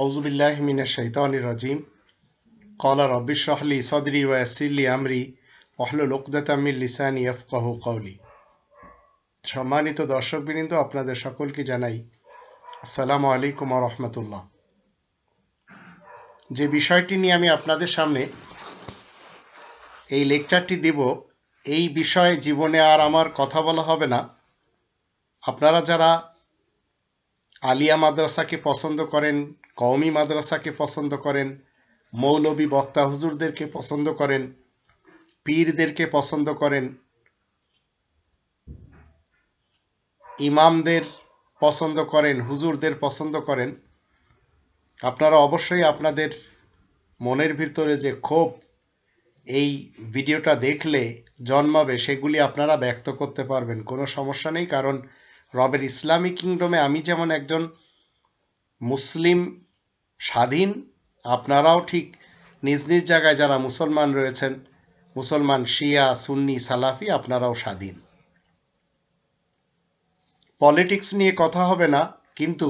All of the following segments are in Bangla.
আউজুবিল্লাহ মিনা শৈতানির কলা সদরি ওয়াসিল্লি আমরি লিসানি কৌলি সম্মানিত আপনাদের সকলকে জানাই আসসালামু আলাইকুম রহমতুল্লাহ যে বিষয়টি নিয়ে আমি আপনাদের সামনে এই লেকচারটি দিব এই বিষয়ে জীবনে আর আমার কথা বলা হবে না আপনারা যারা আলিয়া মাদ্রাসাকে পছন্দ করেন কওমি মাদ্রাসাকে পছন্দ করেন মৌলবী বক্তা হুজুরদেরকে পছন্দ করেন পীরদেরকে পছন্দ করেন ইমামদের পছন্দ করেন হুজুরদের পছন্দ করেন আপনারা অবশ্যই আপনাদের মনের ভিতরে যে ক্ষোভ এই ভিডিওটা দেখলে জন্মাবে সেগুলি আপনারা ব্যক্ত করতে পারবেন কোনো সমস্যা নেই কারণ রবের ইসলামিক কিংডমে আমি যেমন একজন মুসলিম স্বাধীন আপনারাও ঠিক নিজ নিজ জায়গায় যারা মুসলমান রয়েছেন মুসলমান শিয়া সুন্নি সালাফি আপনারাও স্বাধীন পলিটিক্স নিয়ে কথা হবে না কিন্তু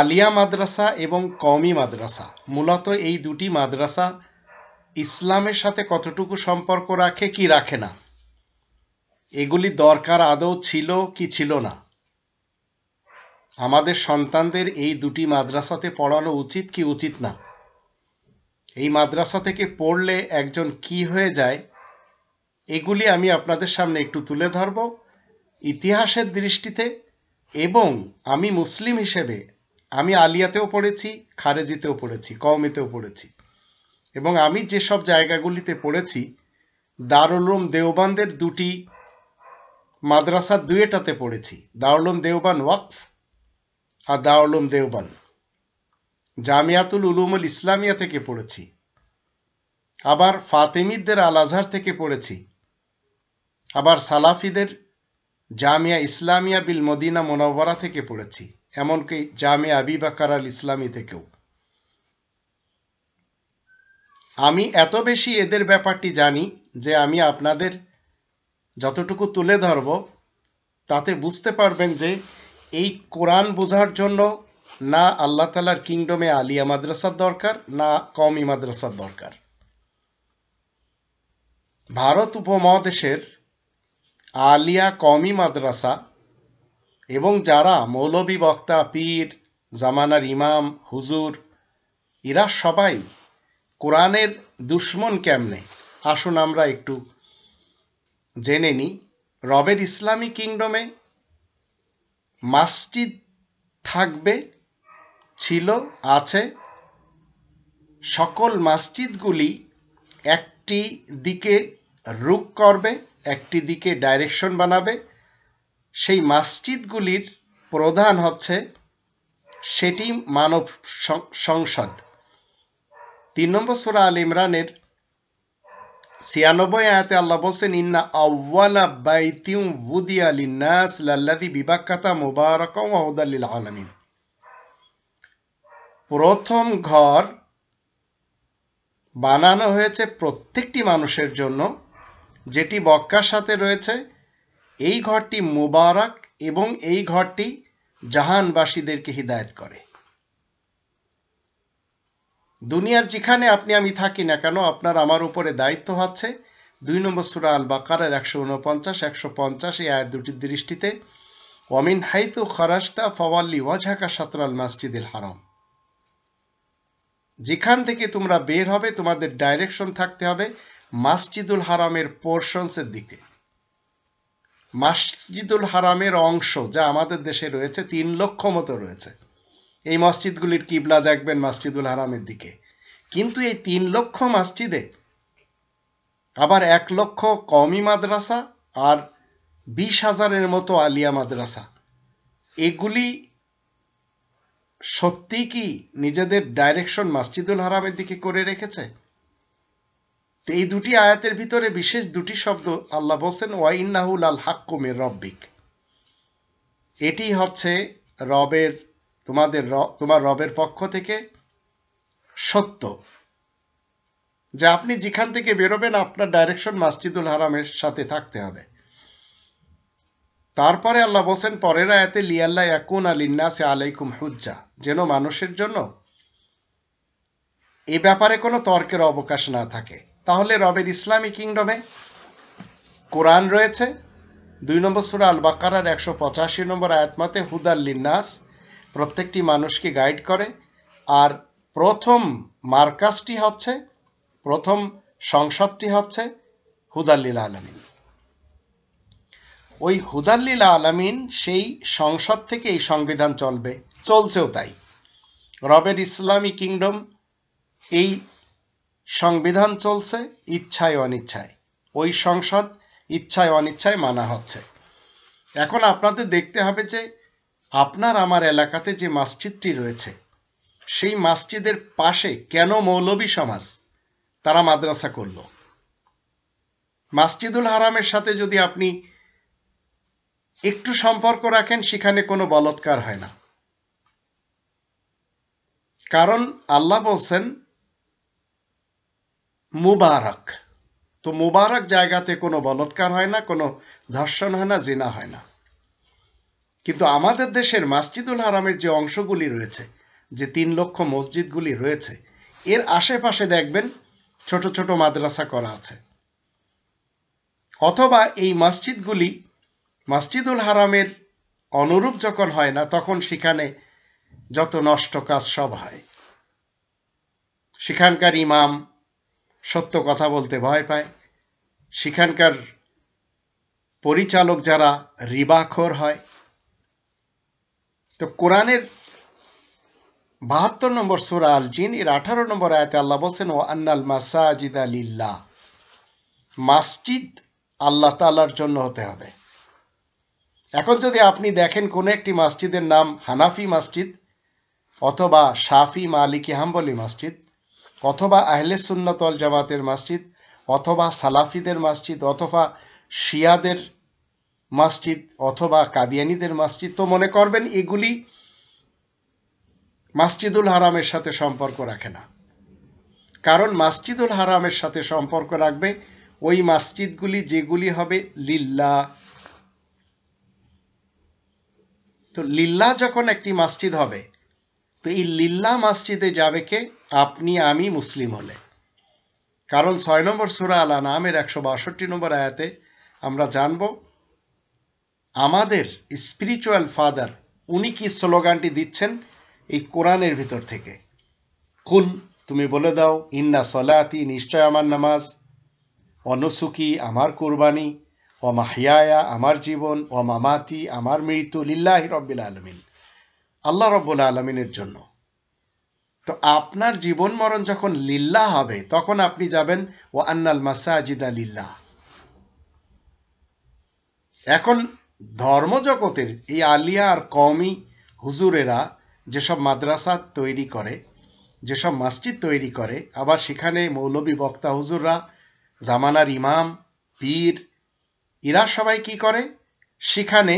আলিয়া মাদ্রাসা এবং কমি মাদ্রাসা মূলত এই দুটি মাদ্রাসা ইসলামের সাথে কতটুকু সম্পর্ক রাখে কি রাখে না এগুলি দরকার আদৌ ছিল কি ছিল না আমাদের সন্তানদের এই দুটি মাদ্রাসাতে পড়ানো উচিত কি উচিত না এই মাদ্রাসা থেকে পড়লে একজন কি হয়ে যায় এগুলি আমি আপনাদের সামনে একটু তুলে ধরব ইতিহাসের দৃষ্টিতে এবং আমি মুসলিম হিসেবে আমি আলিয়াতেও পড়েছি খারেজিতেও পড়েছি কওমিতেও পড়েছি এবং আমি যেসব জায়গাগুলিতে পড়েছি দারুলুম দেওবান্দের দুটি মাদ্রাসা দুয়েটাতে পড়েছি দাউলম দেওবান ওয়াকফ আর দাউলম দেওবান জামিয়াতুল উলুমুল ইসলামিয়া থেকে পড়েছি আবার ফাতেমিদদের আল আজহার থেকে পড়েছি আবার সালাফিদের Jamia Islamia bil Madina Munawwara থেকে পড়েছি এমনকি জামিয়া আবিবাকার আল ইসলামী থেকেও আমি এত বেশি এদের ব্যাপারটি জানি যে আমি আপনাদের যতটুকু তুলে ধরব তাতে বুঝতে পারবেন যে এই কোরআন বোঝার জন্য না আল্লাহ তালার কিংডমে আলিয়া মাদ্রাসার দরকার না কমি মাদ্রাসার দরকার ভারত উপমহাদেশের আলিয়া কমি মাদ্রাসা এবং যারা মৌলবি বক্তা পীর জামানার ইমাম হুজুর এরা সবাই কোরআনের দুশ্মন কেমনে আসুন আমরা একটু জেনে নিই রবের ইসলামী কিংডমে মাসজিদ থাকবে ছিল আছে সকল মাসজিদগুলি একটি দিকে রুখ করবে একটি দিকে ডাইরেকশন বানাবে সেই মাসজিদগুলির প্রধান হচ্ছে সেটি মানব সংসদ তিন নম্বর সুরা আল ইমরানের ছিয়ানব্বই আয়াতে আল্লাহ বলছেন ইন্না আউ্বালা বাইতিউ বুদিয়া লিন্নাস লাল্লাদি বিবাক্কাতা মুবারক আলমিন প্রথম ঘর বানানো হয়েছে প্রত্যেকটি মানুষের জন্য যেটি বক্কার সাথে রয়েছে এই ঘরটি মুবারক এবং এই ঘরটি জাহানবাসীদেরকে হিদায়ত করে দুনিয়ার যেখানে আপনি আমি থাকি না কেন আপনার আমার উপরে দায়িত্ব আছে দুই নম্বর সুরা আল বাকারের একশো উনপঞ্চাশ একশো পঞ্চাশ এই আয় দুটির দৃষ্টিতে ওয়ামিন হাইতু খরাস্তা ফওয়াল্লি ওয়াঝাকা সাতরাল মাসজিদুল হারম যেখান থেকে তোমরা বের হবে তোমাদের ডাইরেকশন থাকতে হবে মাসজিদুল হারামের পোর্শনসের দিকে মাসজিদুল হারামের অংশ যা আমাদের দেশে রয়েছে তিন লক্ষ মতো রয়েছে এই মসজিদগুলির কিবলা দেখবেন মাসজিদুল হারামের দিকে কিন্তু এই তিন লক্ষ মসজিদে আবার এক লক্ষ কমি মাদ্রাসা আর বিশ হাজারের মতো আলিয়া মাদ্রাসা এগুলি সত্যি কি নিজেদের ডাইরেকশন মাসজিদুল হারামের দিকে করে রেখেছে তো এই দুটি আয়াতের ভিতরে বিশেষ দুটি শব্দ আল্লাহ বসেন ওয়াইন্নাহুল আল হাক্কুমের রব্বিক এটি হচ্ছে রবের তোমাদের তোমার রবের পক্ষ থেকে সত্য যে আপনি যেখান থেকে বেরোবেন আপনার ডাইরেকশন মাসজিদুল হারামের সাথে থাকতে হবে তারপরে আল্লাহ বলছেন পরের আয়াতে লিয়াল্লা ইয়াকুন আলিন্নাসে আলাইকুম হুজ্জা যেন মানুষের জন্য এ ব্যাপারে কোনো তর্কের অবকাশ না থাকে তাহলে রবের ইসলামী কিংডমে কোরআন রয়েছে দুই নম্বর সুরা আল বাকার একশো পঁচাশি নম্বর আয়াতমাতে হুদাল লিন্নাস প্রত্যেকটি মানুষকে গাইড করে আর প্রথম মার্কাসটি হচ্ছে প্রথম সংসদটি হচ্ছে হুদাল্লিল আলমিন ওই হুদাল্লিল আলমিন সেই সংসদ থেকে এই সংবিধান চলবে চলছেও তাই রবের ইসলামী কিংডম এই সংবিধান চলছে ইচ্ছায় অনিচ্ছায় ওই সংসদ ইচ্ছায় অনিচ্ছায় মানা হচ্ছে এখন আপনাদের দেখতে হবে যে আপনার আমার এলাকাতে যে মসজিদটি রয়েছে সেই মসজিদের পাশে কেন মৌলবী সমাজ তারা মাদ্রাসা করল মাসজিদুল হারামের সাথে যদি আপনি একটু সম্পর্ক রাখেন সেখানে কোনো বলৎকার হয় না কারণ আল্লাহ বলছেন মুবারক তো মুবারক জায়গাতে কোনো বলৎকার হয় না কোনো ধর্ষণ হয় না জিনা হয় না কিন্তু আমাদের দেশের মাসজিদুল হারামের যে অংশগুলি রয়েছে যে তিন লক্ষ মসজিদগুলি রয়েছে এর আশেপাশে দেখবেন ছোট ছোট মাদ্রাসা করা আছে অথবা এই মসজিদগুলি মসজিদুল হারামের অনুরূপ যখন হয় না তখন সেখানে যত নষ্ট কাজ সব হয় সেখানকার ইমাম সত্য কথা বলতে ভয় পায় সেখানকার পরিচালক যারা রিবাখর হয় তো কোরআনের বাহাত্তর নম্বর সুরা আল জিন এর আঠারো নম্বর আয়তে আল্লাহ বলছেন ও আন্নাল মাসাজিদ আলিল্লা মাসজিদ আল্লাহ তালার জন্য হতে হবে এখন যদি আপনি দেখেন কোনো একটি মসজিদের নাম হানাফি মসজিদ অথবা শাফি মালিকি হাম্বলি মসজিদ অথবা আহলে সুন্নতল জামাতের মসজিদ অথবা সালাফিদের মসজিদ অথবা শিয়াদের মসজিদ অথবা কাদিয়ানিদের মসজিদ তো মনে করবেন এগুলি মাসজিদুল হারামের সাথে সম্পর্ক রাখে না কারণ মাসজিদুল হারামের সাথে সম্পর্ক রাখবে ওই মাসজিদগুলি যেগুলি হবে লিল্লা তো লিল্লা যখন একটি মাসজিদ হবে তো এই লিল্লা মাসজিদে যাবে কে আপনি আমি মুসলিম হলে কারণ ছয় নম্বর সুরা আলা নামের একশো বাষট্টি নম্বর আয়াতে আমরা জানবো আমাদের স্পিরিচুয়াল ফাদার উনি কি স্লোগানটি দিচ্ছেন এই কোরআনের ভিতর থেকে কুল তুমি বলে দাও ইন্না সলাতি নিশ্চয় আমার নামাজ অনসুকি আমার কোরবানি ও আমার জীবন ও মামাতি আমার মৃত্যু লিল্লাহি রব্বিল আলমিন আল্লাহ রব্বুল আলমিনের জন্য তো আপনার জীবন মরণ যখন লিল্লা হবে তখন আপনি যাবেন ও আন্নাল মাসাজিদা লিল্লাহ এখন ধর্মজগতের এই আলিয়া আর কমই হুজুরেরা যেসব মাদ্রাসা তৈরি করে যেসব মসজিদ তৈরি করে আবার সেখানে মৌলবী বক্তা হুজুররা জামানার ইমাম পীর ইরা সবাই কি করে সেখানে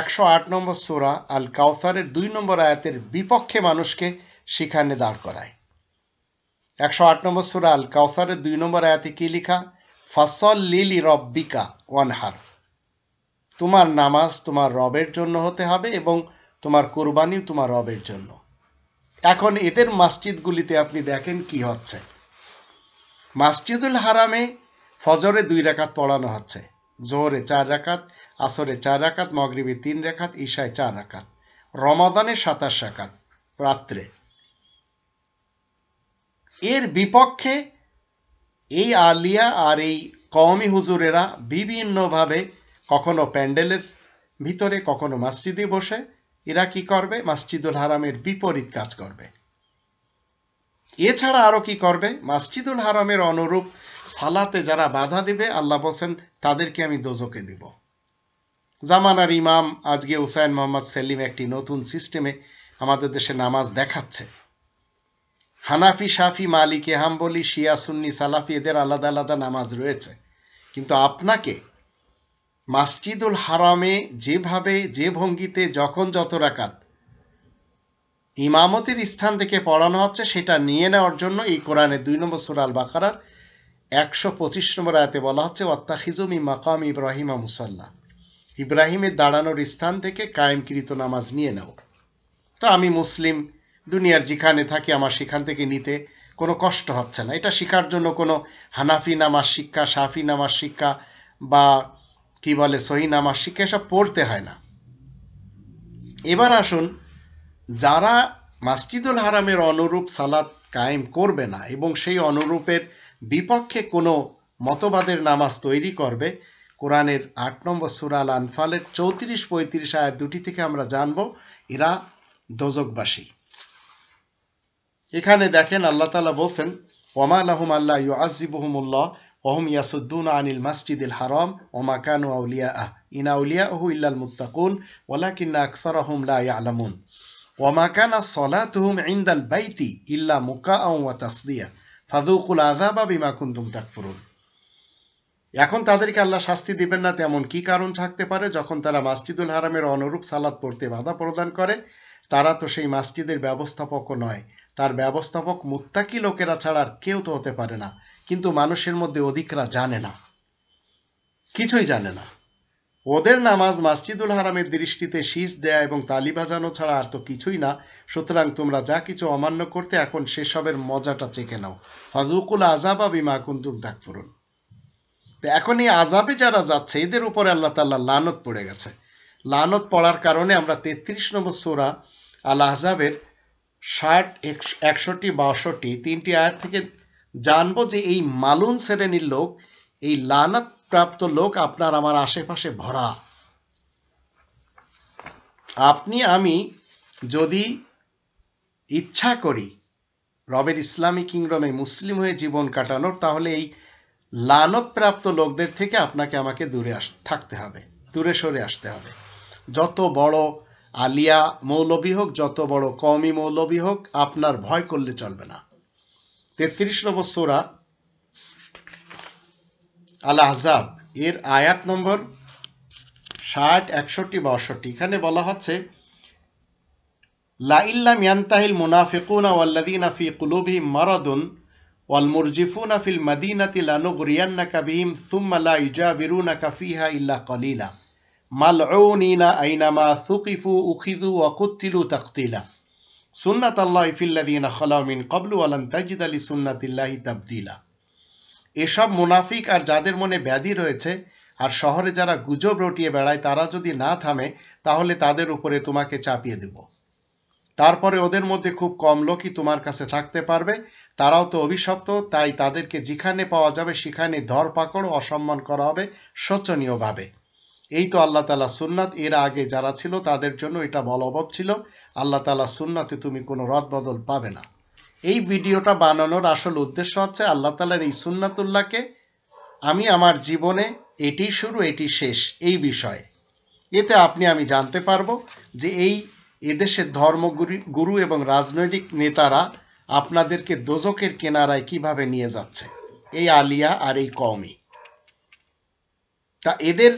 একশো আট নম্বর সোরা আল কাউসারের দুই নম্বর আয়াতের বিপক্ষে মানুষকে সেখানে দাঁড় করায় একশো আট নম্বর সোরা আল কাউসারের দুই নম্বর আয়াতে কি লেখা ফসল লিলি রব্বিকা ওয়ানহার তোমার নামাজ তোমার রবের জন্য হতে হবে এবং তোমার কোরবানিও তোমার রবের জন্য এখন এদের মসজিদগুলিতে আপনি দেখেন কি হচ্ছে মাসজিদুল হারামে ফজরে দুই রেখাত পড়ানো হচ্ছে জোহরে চার রাকাত আসরে চার রাকাত মগরিবে তিন রেখাত ঈশায় চার রাকাত রমাদানে সাতাশ রাকাত রাত্রে এর বিপক্ষে এই আলিয়া আর এই কওমি হুজুরেরা বিভিন্নভাবে কখনো প্যান্ডেলের ভিতরে কখনো মসজিদে বসে এরা কি করবে মাসজিদুল হারামের বিপরীত কাজ করবে এছাড়া আরো কি করবে মাসজিদুল হারামের অনুরূপ সালাতে যারা বাধা দিবে আল্লাহ বসেন তাদেরকে আমি দোজকে দিব জামানার ইমাম আজকে হুসাইন মোহাম্মদ সেলিম একটি নতুন সিস্টেমে আমাদের দেশে নামাজ দেখাচ্ছে হানাফি সাফি মালিকে হাম্বলি শিয়া সুন্নি সালাফি এদের আলাদা আলাদা নামাজ রয়েছে কিন্তু আপনাকে মাসজিদুল হারামে যেভাবে যে ভঙ্গিতে যখন যত রাকাত ইমামতির স্থান থেকে পড়ানো হচ্ছে সেটা নিয়ে নেওয়ার জন্য এই কোরআনে দুই নম্বর সুরাল বাকারার একশো পঁচিশ নম্বর আয়তে বলা হচ্ছে ওয়াত্তাহিজুম ই মাকাম ইব্রাহিমা মুসাল্লা ইব্রাহিমের দাঁড়ানোর স্থান থেকে কায়েমকৃত নামাজ নিয়ে নেও তো আমি মুসলিম দুনিয়ার যেখানে থাকি আমার সেখান থেকে নিতে কোনো কষ্ট হচ্ছে না এটা শিখার জন্য কোনো হানাফি নামাজ শিক্ষা সাফি নামাজ শিক্ষা বা কি বলে সহি নামাজ শিখে সব পড়তে হয় না এবার আসুন যারা মাসজিদুল হারামের অনুরূপ সালাত কায়েম করবে না এবং সেই অনুরূপের বিপক্ষে কোনো মতবাদের নামাজ তৈরি করবে কোরআনের আট নম্বর সুরাল আনফালের চৌত্রিশ পঁয়ত্রিশ আয়াত দুটি থেকে আমরা জানব এরা দোজকবাসী এখানে দেখেন আল্লাহ তালা বলছেন ওমা আল্লাহম আল্লাহ ইউ আজিবহমুল্লাহ ওহম ইয়াসুদ্দুন আনিল মাসজিদিল হারাম ওমা কানু আউলিয়া আহ ইন আউলিয়াহু ইল্লাল মুত্তাকুন ওয়ালাকিন্না আকসারাহুম লা ইয়ালামুন ওমা কানা এখন তাদেরকে আল্লাহ শাস্তি দিবেন না তেমন কি কারণ থাকতে পারে যখন তারা মাসজিদুল হারামের অনুরূপ সালাত পড়তে বাধা প্রদান করে তারা তো সেই মাসজিদের ব্যবস্থাপকও নয় তার ব্যবস্থাপক মুত্তাকি লোকেরা ছাড়া আর কেউ তো হতে পারে না কিন্তু মানুষের মধ্যে অধিকরা জানে না কিছুই জানে না ওদের নামাজ মাসজিদুল হারামের দৃষ্টিতে শীষ দেয়া এবং তালি বাজানো ছাড়া আর তো কিছুই না সুতরাং তোমরা যা কিছু অমান্য করতে এখন সেসবের মজাটা চেখে নাও ফাজুকুল আজাবা বিমা কুন্তুম তাকফুরুন পূরণ এখন এই আজাবে যারা যাচ্ছে এদের উপরে আল্লাহ তাল্লাহ লানত পড়ে গেছে লানত পড়ার কারণে আমরা তেত্রিশ নম্বর সোরা আল আহজাবের ষাট একষট্টি বাষট্টি তিনটি আয়াত থেকে জানবো যে এই মালুন শ্রেণীর লোক এই লানাত প্রাপ্ত লোক আপনার আমার আশেপাশে ভরা আপনি আমি যদি ইচ্ছা করি রবের ইসলামী কিংডমে মুসলিম হয়ে জীবন কাটানোর তাহলে এই লানতপ্রাপ্ত লোকদের থেকে আপনাকে আমাকে দূরে আস থাকতে হবে দূরে সরে আসতে হবে যত বড় আলিয়া মৌলবী হোক যত বড় কমি মৌলবী হোক আপনার ভয় করলে চলবে না তেত্রিশ নম্বর সোরা আল আহজাব এর আয়াত নম্বর ষাট একষট্টি বাষট্টি এখানে বলা হচ্ছে লাইল্লাম ইয়ান্তাহিল মুনাফিকুনা ওয়াল্লাদিনা ফি কুলুবহিম মারাদুন ওয়াল মুরজিফুনা ফিল মাদিনাতি লানুগরিয়ান্নাকা বিহিম সুম্মা লা ইজাবিরুনাকা ফিহা ইল্লা কলিলা মালউনিনা আইনামা সুকিফু উখিদু ওয়া কুত্তিলু তাকতিলা সুন্নাত আল্লাহ ফিল্লাদিনা খলামিন কবলু আলান তাজিদ আলী সুন্নাতিল্লাহি তাবদিলা এসব মুনাফিক আর যাদের মনে ব্যাধি রয়েছে আর শহরে যারা গুজব রটিয়ে বেড়ায় তারা যদি না থামে তাহলে তাদের উপরে তোমাকে চাপিয়ে দেব তারপরে ওদের মধ্যে খুব কম লোকই তোমার কাছে থাকতে পারবে তারাও তো অভিশপ্ত তাই তাদেরকে যেখানে পাওয়া যাবে সেখানে ধরপাকড় অসম্মান করা হবে শোচনীয়ভাবে এই তো আল্লাহ তালা সুন্নাত এর আগে যারা ছিল তাদের জন্য এটা বলবৎ ছিল আল্লাহ তালা সুন্নাতে তুমি কোনো রদবদল পাবে না এই ভিডিওটা বানানোর আসল উদ্দেশ্য হচ্ছে আল্লাহ তালার এই সুন্নাতুল্লাহকে আমি আমার জীবনে এটি শুরু এটি শেষ এই বিষয়ে এতে আপনি আমি জানতে পারবো যে এই এদেশের ধর্মগুরু এবং রাজনৈতিক নেতারা আপনাদেরকে দোজকের কেনারায় কিভাবে নিয়ে যাচ্ছে এই আলিয়া আর এই কমই তা এদের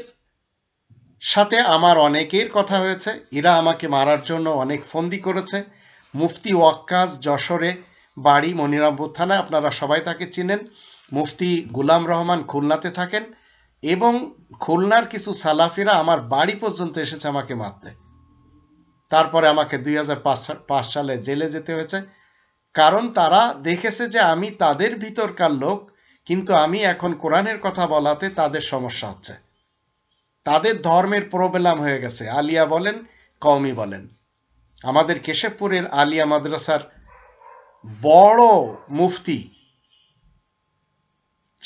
সাথে আমার অনেকের কথা হয়েছে এরা আমাকে মারার জন্য অনেক ফন্দি করেছে মুফতি ওয়াক্কাজ যশোরে বাড়ি মনিরামপুর থানায় আপনারা সবাই তাকে চিনেন মুফতি গুলাম রহমান খুলনাতে থাকেন এবং খুলনার কিছু সালাফিরা আমার বাড়ি পর্যন্ত এসেছে আমাকে মারতে তারপরে আমাকে দুই সালে জেলে যেতে হয়েছে কারণ তারা দেখেছে যে আমি তাদের ভিতরকার লোক কিন্তু আমি এখন কোরআনের কথা বলাতে তাদের সমস্যা হচ্ছে তাদের ধর্মের প্রবলেম হয়ে গেছে আলিয়া বলেন কওমি বলেন আমাদের কেশবপুরের আলিয়া মাদ্রাসার বড় মুফতি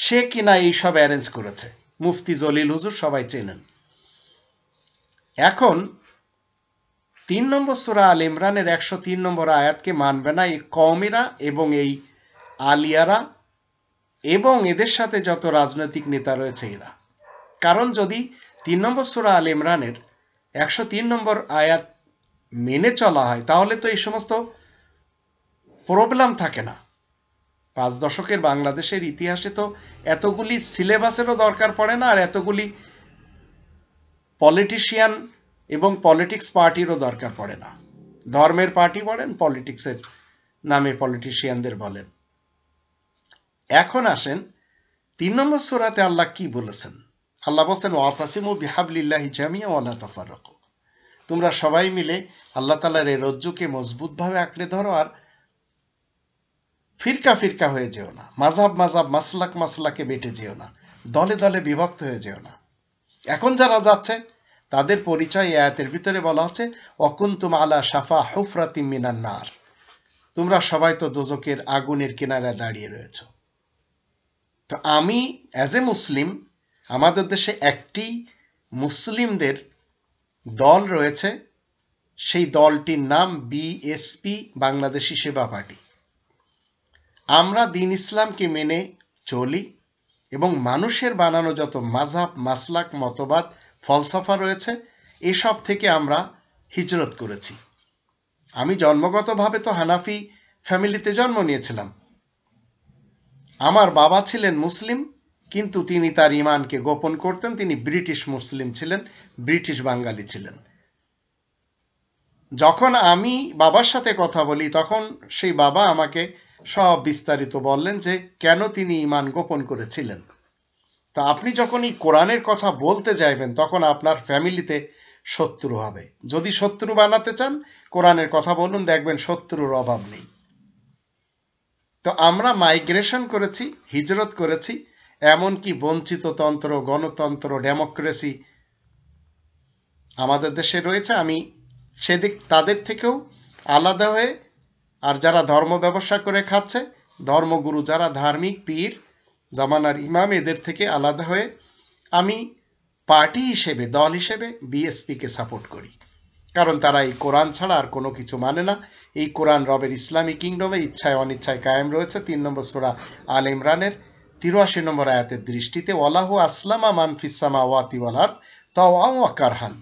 সে কিনা এইসব অ্যারেঞ্জ করেছে মুফতি জলিল হুজুর সবাই চেনেন এখন তিন নম্বর সুরা আল ইমরানের একশো তিন নম্বর আয়াতকে মানবে না এই কওমিরা এবং এই আলিয়ারা এবং এদের সাথে যত রাজনৈতিক নেতা রয়েছে এরা কারণ যদি তিন নম্বর সুরা আল ইমরানের একশো তিন নম্বর আয়াত মেনে চলা হয় তাহলে তো এই সমস্ত প্রবলেম থাকে না পাঁচ দশকের বাংলাদেশের ইতিহাসে তো এতগুলি সিলেবাসেরও দরকার পড়ে না আর এতগুলি পলিটিশিয়ান এবং পলিটিক্স পার্টিরও দরকার পড়ে না ধর্মের পার্টি বলেন পলিটিক্সের নামে পলিটিশিয়ানদের বলেন এখন আসেন তিন নম্বর সুরাতে আল্লাহ কি বলেছেন আল্লাহ বলছেন ওয়াতাসিমু বিহাবলিল্লাহি জামিয়া ওয়ালা তাফারক তোমরা সবাই মিলে আল্লাহ তাআলার এই রজ্জুকে মজবুতভাবে আঁকড়ে ধরো আর ফিরকা ফিরকা হয়ে যেও না মাঝাব মাঝাব মাসলাক মাসলাকে বেটে যেও না দলে দলে বিভক্ত হয়ে যেও না এখন যারা যাচ্ছে তাদের পরিচয় আয়াতের ভিতরে বলা হচ্ছে অকুন্তুম আলা সাফা হুফরাতি মিনান নার তোমরা সবাই তো দোজকের আগুনের কিনারে দাঁড়িয়ে রয়েছ তো আমি অ্যাজ এ মুসলিম আমাদের দেশে একটি মুসলিমদের দল রয়েছে সেই দলটির নাম বিএসপি বাংলাদেশি সেবা পার্টি আমরা দিন ইসলামকে মেনে চলি এবং মানুষের বানানো যত মাঝাব মাসলাক মতবাদ ফলসফা রয়েছে এসব থেকে আমরা হিজরত করেছি আমি জন্মগতভাবে তো হানাফি ফ্যামিলিতে জন্ম নিয়েছিলাম আমার বাবা ছিলেন মুসলিম কিন্তু তিনি তার ইমানকে গোপন করতেন তিনি ব্রিটিশ মুসলিম ছিলেন ব্রিটিশ বাঙালি ছিলেন যখন আমি বাবার সাথে কথা বলি তখন সেই বাবা আমাকে সব বিস্তারিত বললেন যে কেন তিনি ইমান গোপন করেছিলেন তো আপনি যখন এই কোরআনের কথা বলতে যাইবেন তখন আপনার ফ্যামিলিতে শত্রু হবে যদি শত্রু বানাতে চান কোরআনের কথা বলুন দেখবেন শত্রুর অভাব নেই তো আমরা মাইগ্রেশন করেছি হিজরত করেছি এমনকি বঞ্চিততন্ত্র গণতন্ত্র ডেমোক্রেসি আমাদের দেশে রয়েছে আমি সেদিক তাদের থেকেও আলাদা হয়ে আর যারা ধর্ম ব্যবসা করে খাচ্ছে ধর্মগুরু যারা ধার্মিক পীর জামানার ইমাম এদের থেকে আলাদা হয়ে আমি পার্টি হিসেবে দল হিসেবে বিএসপিকে সাপোর্ট করি কারণ তারা এই কোরআন ছাড়া আর কোনো কিছু মানে না এই কোরআন রবের ইসলামী কিংডমে ইচ্ছায় অনিচ্ছায় কায়েম রয়েছে তিন নম্বর সোরা আল ইমরানের তিরাশি নম্বর আয়াতের দৃষ্টিতে ওয়ালাহু আসলামা মানফিসামা ওয়াতি ওয়াতিওয়ালার তাওয়াং কারহান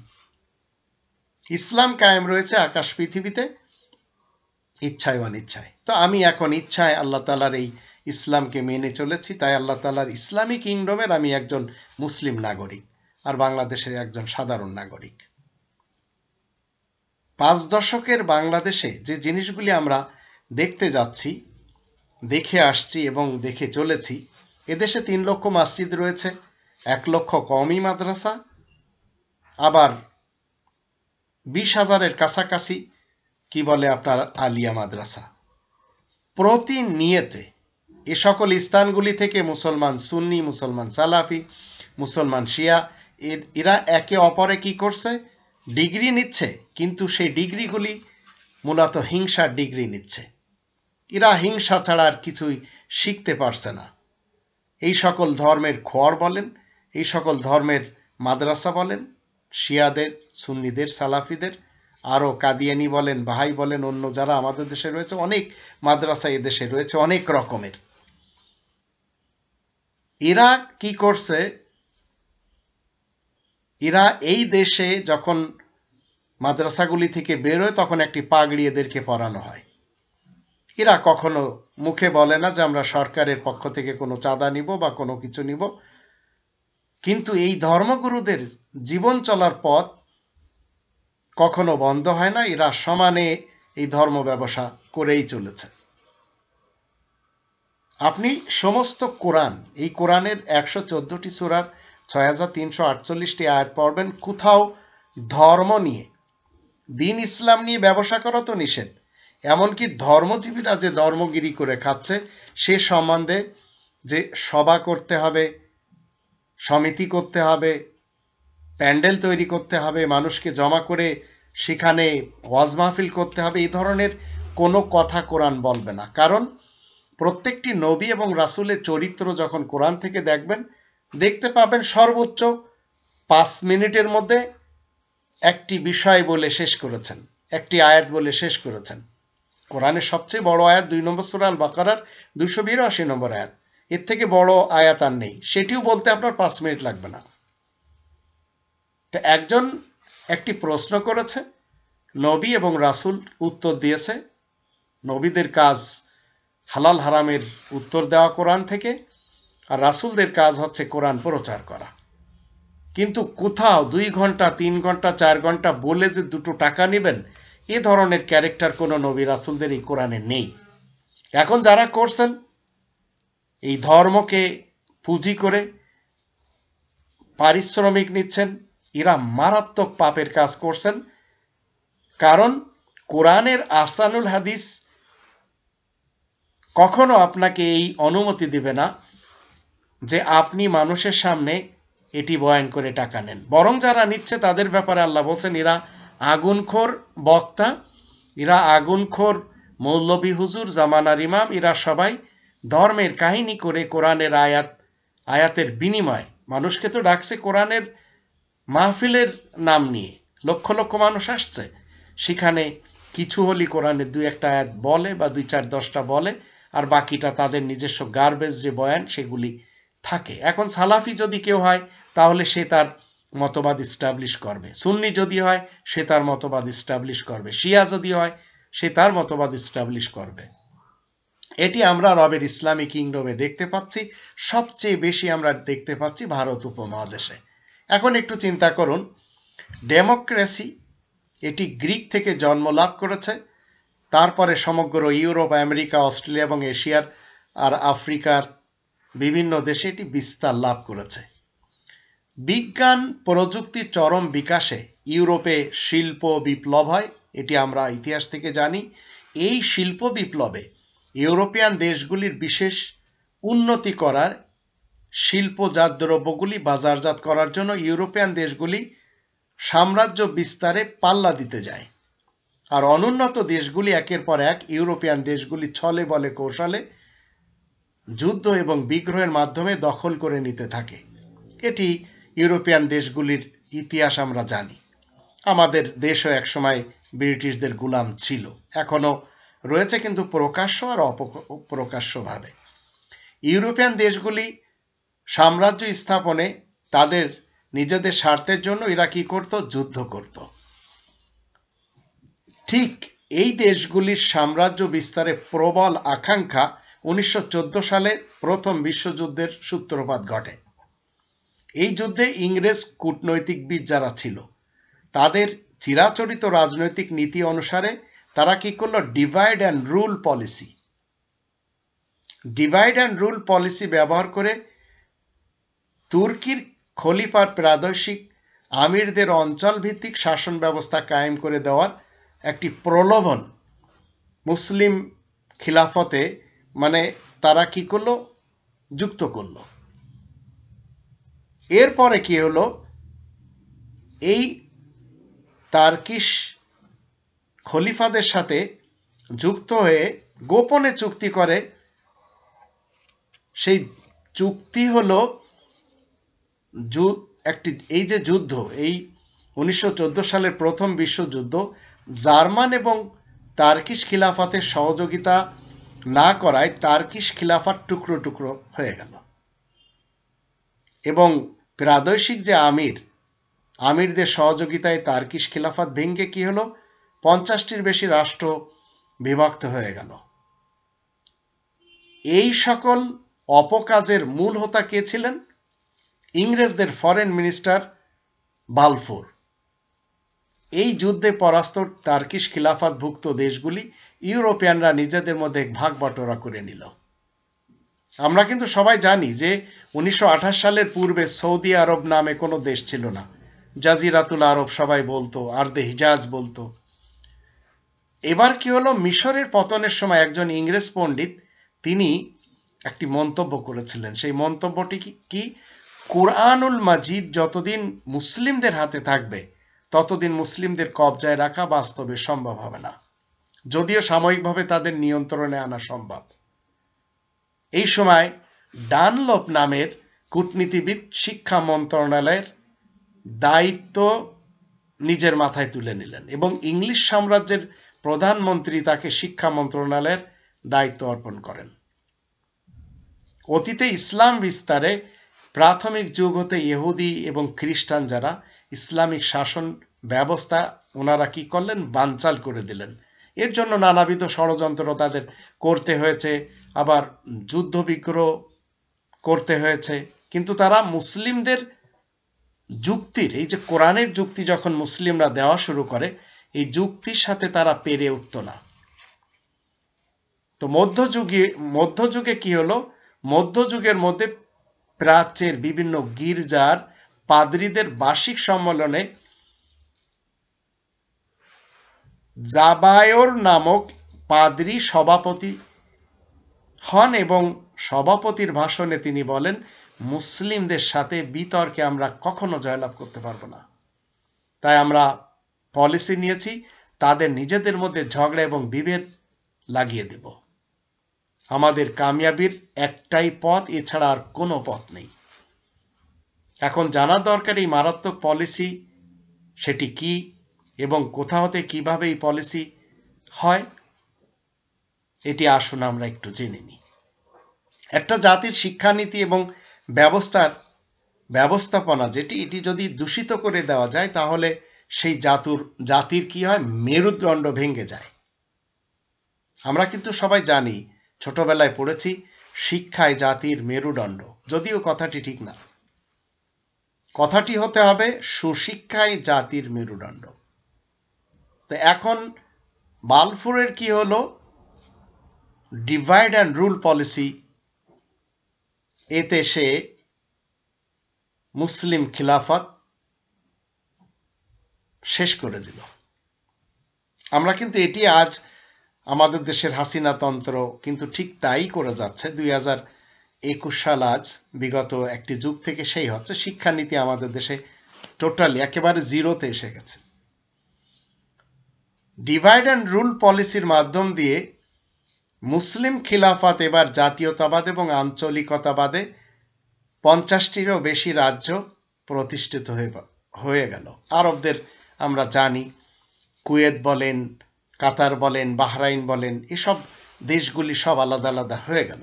ইসলাম কায়েম রয়েছে আকাশ পৃথিবীতে ইচ্ছায় অনিচ্ছায় তো আমি এখন ইচ্ছায় আল্লাহ তালার এই ইসলামকে মেনে চলেছি তাই আল্লাহ তালার ইসলামী কিংডমের আমি একজন মুসলিম নাগরিক আর বাংলাদেশের একজন সাধারণ নাগরিক পাঁচ দশকের বাংলাদেশে যে জিনিসগুলি আমরা দেখতে যাচ্ছি দেখে আসছি এবং দেখে চলেছি এদেশে তিন লক্ষ মসজিদ রয়েছে এক লক্ষ কমই মাদ্রাসা আবার বিশ হাজারের কাছাকাছি কি বলে আপনার আলিয়া মাদ্রাসা প্রতিনিয়তে এ সকল স্থানগুলি থেকে মুসলমান সুন্নি মুসলমান সালাফি মুসলমান শিয়া এরা একে অপরে কি করছে ডিগ্রি নিচ্ছে কিন্তু সেই ডিগ্রিগুলি মূলত হিংসার ডিগ্রি নিচ্ছে এরা হিংসা ছাড়া আর কিছুই শিখতে পারছে না এই সকল ধর্মের খোয়ার বলেন এই সকল ধর্মের মাদ্রাসা বলেন শিয়াদের সুন্নিদের সালাফিদের আরও কাদিয়ানি বলেন বাহাই বলেন অন্য যারা আমাদের দেশে রয়েছে অনেক মাদ্রাসা দেশে রয়েছে অনেক রকমের এরা কি করছে এরা এই দেশে যখন মাদ্রাসাগুলি থেকে বেরোয় তখন একটি পাগড়ি এদেরকে পরানো হয় এরা কখনো মুখে বলে না যে আমরা সরকারের পক্ষ থেকে কোনো চাঁদা নিব বা কোনো কিছু নিব কিন্তু এই ধর্মগুরুদের জীবন চলার পথ কখনো বন্ধ হয় না এরা সমানে এই ধর্ম ব্যবসা করেই চলেছে আপনি সমস্ত কোরআন এই কোরআনের একশো চোদ্দটি সুরার ছয় হাজার তিনশো আটচল্লিশটি আয়াত পড়বেন কোথাও ধর্ম নিয়ে দিন ইসলাম নিয়ে ব্যবসা করা তো নিষেধ এমনকি ধর্মজীবীরা যে ধর্মগিরি করে খাচ্ছে সে সম্বন্ধে যে সভা করতে হবে সমিতি করতে হবে প্যান্ডেল তৈরি করতে হবে মানুষকে জমা করে সেখানে ওয়াজ মাহফিল করতে হবে এই ধরনের কোনো কথা কোরআন বলবে না কারণ প্রত্যেকটি নবী এবং রাসুলের চরিত্র যখন কোরআন থেকে দেখবেন দেখতে পাবেন সর্বোচ্চ পাঁচ মিনিটের মধ্যে একটি বিষয় বলে শেষ করেছেন একটি আয়াত বলে শেষ করেছেন কোরআনের সবচেয়ে বড় আয়াত দুই নম্বর সুরাল বাকারার দুশো বিরাশি নম্বর আয়াত এর থেকে বড় আয়াত আর নেই সেটিও বলতে আপনার পাঁচ মিনিট লাগবে না তো একজন একটি প্রশ্ন করেছে নবী এবং রাসুল উত্তর দিয়েছে নবীদের কাজ হালাল হারামের উত্তর দেওয়া কোরআন থেকে আর রাসুলদের কাজ হচ্ছে কোরআন প্রচার করা কিন্তু কোথাও দুই ঘন্টা তিন ঘন্টা চার ঘন্টা বলে যে দুটো টাকা নেবেন এ ধরনের ক্যারেক্টার কোনো নবী রাসুলদের এই কোরআনে নেই এখন যারা করছেন এই ধর্মকে পুঁজি করে পারিশ্রমিক নিচ্ছেন এরা মারাত্মক পাপের কাজ করছেন কারণ কোরআনের আসানুল হাদিস কখনো আপনাকে এই অনুমতি দিবে না যে আপনি মানুষের সামনে এটি বয়ান করে টাকা নেন বরং যারা নিচ্ছে তাদের ব্যাপারে আল্লাহ বলছেন এরা আগুনখোর বক্তা এরা আগুনখোর মৌলবী হুজুর জামানার ইমাম এরা সবাই ধর্মের কাহিনী করে কোরআনের আয়াত আয়াতের বিনিময় মানুষকে তো ডাকছে কোরআনের মাহফিলের নাম নিয়ে লক্ষ লক্ষ মানুষ আসছে সেখানে কিছু হলি কোরআনে দুই একটা আয়াত বলে বা দুই চার দশটা বলে আর বাকিটা তাদের নিজস্ব গার্বেজ যে বয়ান সেগুলি থাকে এখন সালাফি যদি কেউ হয় তাহলে সে তার মতবাদ ইস্টাবলিশ করবে সুন্নি যদি হয় সে তার মতবাদ ইস্টাবলিশ করবে শিয়া যদি হয় সে তার মতবাদ ইস্টাবলিশ করবে এটি আমরা রবের ইসলামী কিংডমে দেখতে পাচ্ছি সবচেয়ে বেশি আমরা দেখতে পাচ্ছি ভারত উপমহাদেশে এখন একটু চিন্তা করুন ডেমোক্রেসি এটি গ্রিক থেকে জন্ম লাভ করেছে তারপরে সমগ্র ইউরোপ আমেরিকা অস্ট্রেলিয়া এবং এশিয়ার আর আফ্রিকার বিভিন্ন দেশে এটি বিস্তার লাভ করেছে বিজ্ঞান প্রযুক্তির চরম বিকাশে ইউরোপে শিল্প বিপ্লব হয় এটি আমরা ইতিহাস থেকে জানি এই শিল্প বিপ্লবে ইউরোপিয়ান দেশগুলির বিশেষ উন্নতি করার শিল্পজাত দ্রব্যগুলি বাজারজাত করার জন্য ইউরোপিয়ান দেশগুলি সাম্রাজ্য বিস্তারে পাল্লা দিতে যায় আর অনুন্নত দেশগুলি একের পর এক ইউরোপিয়ান দেশগুলি ছলে বলে কৌশলে যুদ্ধ এবং বিগ্রহের মাধ্যমে দখল করে নিতে থাকে এটি ইউরোপিয়ান দেশগুলির ইতিহাস আমরা জানি আমাদের দেশও একসময় ব্রিটিশদের গুলাম ছিল এখনও রয়েছে কিন্তু প্রকাশ্য আর অপ্রকাশ্যভাবে ইউরোপিয়ান দেশগুলি সাম্রাজ্য স্থাপনে তাদের নিজেদের স্বার্থের জন্য এরা কি করত যুদ্ধ করত ঠিক এই দেশগুলির সাম্রাজ্য বিস্তারে প্রবল আকাঙ্ক্ষা উনিশশো সালে প্রথম বিশ্বযুদ্ধের সূত্রপাত ঘটে এই যুদ্ধে ইংরেজ কূটনৈতিকবিদ যারা ছিল তাদের চিরাচরিত রাজনৈতিক নীতি অনুসারে তারা কি করলো divide and rule policy divide and rule policy ব্যবহার করে তুর্কির খলিফার প্রাদেশিক আমিরদের অঞ্চল ভিত্তিক শাসন ব্যবস্থা কায়েম করে দেওয়ার একটি প্রলোভন মুসলিম খিলাফতে মানে তারা কি করলো যুক্ত করলো এরপরে কি হলো এই তার্কিশ খলিফাদের সাথে যুক্ত হয়ে গোপনে চুক্তি করে সেই চুক্তি হলো একটি এই যে যুদ্ধ এই উনিশশো সালের প্রথম বিশ্বযুদ্ধ জার্মান এবং তার্কিশ খিলাফাতের সহযোগিতা না করায় তার্কিশ খিলাফাত টুকরো টুকরো হয়ে গেল এবং প্রাদেশিক যে আমির আমিরদের সহযোগিতায় তার্কিশ খিলাফাত ভেঙ্গে কি হলো পঞ্চাশটির বেশি রাষ্ট্র বিভক্ত হয়ে গেল এই সকল অপকাজের মূল হোতা কে ছিলেন ইংরেজদের ফরেন মিনিস্টার বালফোর এই যুদ্ধে পরাস্ত তার্কিশ খিলাফাতভুক্ত দেশগুলি ইউরোপিয়ানরা নিজেদের মধ্যে ভাগ বটরা করে নিল আমরা কিন্তু সবাই জানি যে উনিশশো সালের পূর্বে সৌদি আরব নামে কোনো দেশ ছিল না জাজিরাতুল আরব সবাই বলতো আর দে হিজাজ বলতো এবার কি হলো মিশরের পতনের সময় একজন ইংরেজ পণ্ডিত তিনি একটি মন্তব্য করেছিলেন সেই মন্তব্যটি কি কোরআনুল মাজিদ যতদিন মুসলিমদের হাতে থাকবে ততদিন মুসলিমদের কবজায় রাখা বাস্তবে সম্ভব হবে না যদিও সাময়িকভাবে তাদের নিয়ন্ত্রণে আনা সম্ভব এই সময় ডানলপ নামের কূটনীতিবিদ শিক্ষা মন্ত্রণালয়ের দায়িত্ব নিজের মাথায় তুলে নিলেন এবং ইংলিশ সাম্রাজ্যের প্রধানমন্ত্রী তাকে শিক্ষা মন্ত্রণালয়ের দায়িত্ব অর্পণ করেন অতীতে ইসলাম বিস্তারে প্রাথমিক যুগ হতে ইহুদি এবং খ্রিস্টান যারা ইসলামিক শাসন ব্যবস্থা ওনারা কি করলেন বানচাল করে দিলেন এর জন্য নানাবিধ ষড়যন্ত্র তাদের করতে হয়েছে আবার যুদ্ধ বিগ্রহ করতে হয়েছে কিন্তু তারা মুসলিমদের যুক্তির এই যে কোরআনের যুক্তি যখন মুসলিমরা দেওয়া শুরু করে এই যুক্তির সাথে তারা পেরে উঠত না তো মধ্যযুগে মধ্যযুগে কি হলো মধ্যযুগের মধ্যে প্রাচ্যের বিভিন্ন গির্জার পাদ্রিদের বার্ষিক সম্মেলনে জাবায়র নামক পাদ্রি সভাপতি হন এবং সভাপতির ভাষণে তিনি বলেন মুসলিমদের সাথে বিতর্কে আমরা কখনো জয়লাভ করতে পারবো না তাই আমরা পলিসি নিয়েছি তাদের নিজেদের মধ্যে ঝগড়া এবং বিভেদ লাগিয়ে দেব আমাদের কামিয়াবির একটাই পথ এছাড়া আর কোনো পথ নেই এখন জানা দরকার এই মারাত্মক পলিসি সেটি কি এবং কোথা হতে কিভাবে এই পলিসি হয় এটি আসুন আমরা একটু জেনে নিই একটা জাতির শিক্ষানীতি এবং ব্যবস্থার ব্যবস্থাপনা যেটি এটি যদি দূষিত করে দেওয়া যায় তাহলে সেই জাতুর জাতির কি হয় মেরুদণ্ড ভেঙে যায় আমরা কিন্তু সবাই জানি ছোটবেলায় পড়েছি শিক্ষায় জাতির মেরুদণ্ড যদিও কথাটি ঠিক না কথাটি হতে হবে সুশিক্ষায় জাতির মেরুদণ্ড তো এখন বালফুরের কি হলো ডিভাইড অ্যান্ড রুল পলিসি এতে সে মুসলিম খিলাফত শেষ করে দিল আমরা কিন্তু এটি আজ আমাদের দেশের হাসিনা তন্ত্র কিন্তু ঠিক তাই করে যাচ্ছে দুই হাজার একুশ সাল আজ বিগত একটি যুগ থেকে সেই হচ্ছে শিক্ষানীতি আমাদের দেশে টোটালি একেবারে জিরোতে এসে গেছে ডিভাইড অ্যান্ড রুল পলিসির মাধ্যম দিয়ে মুসলিম খিলাফত এবার জাতীয়তাবাদ এবং আঞ্চলিকতাবাদে পঞ্চাশটিরও বেশি রাজ্য প্রতিষ্ঠিত হয়ে গেল আরবদের আমরা জানি কুয়েত বলেন কাতার বলেন বাহরাইন বলেন এসব দেশগুলি সব আলাদা আলাদা হয়ে গেল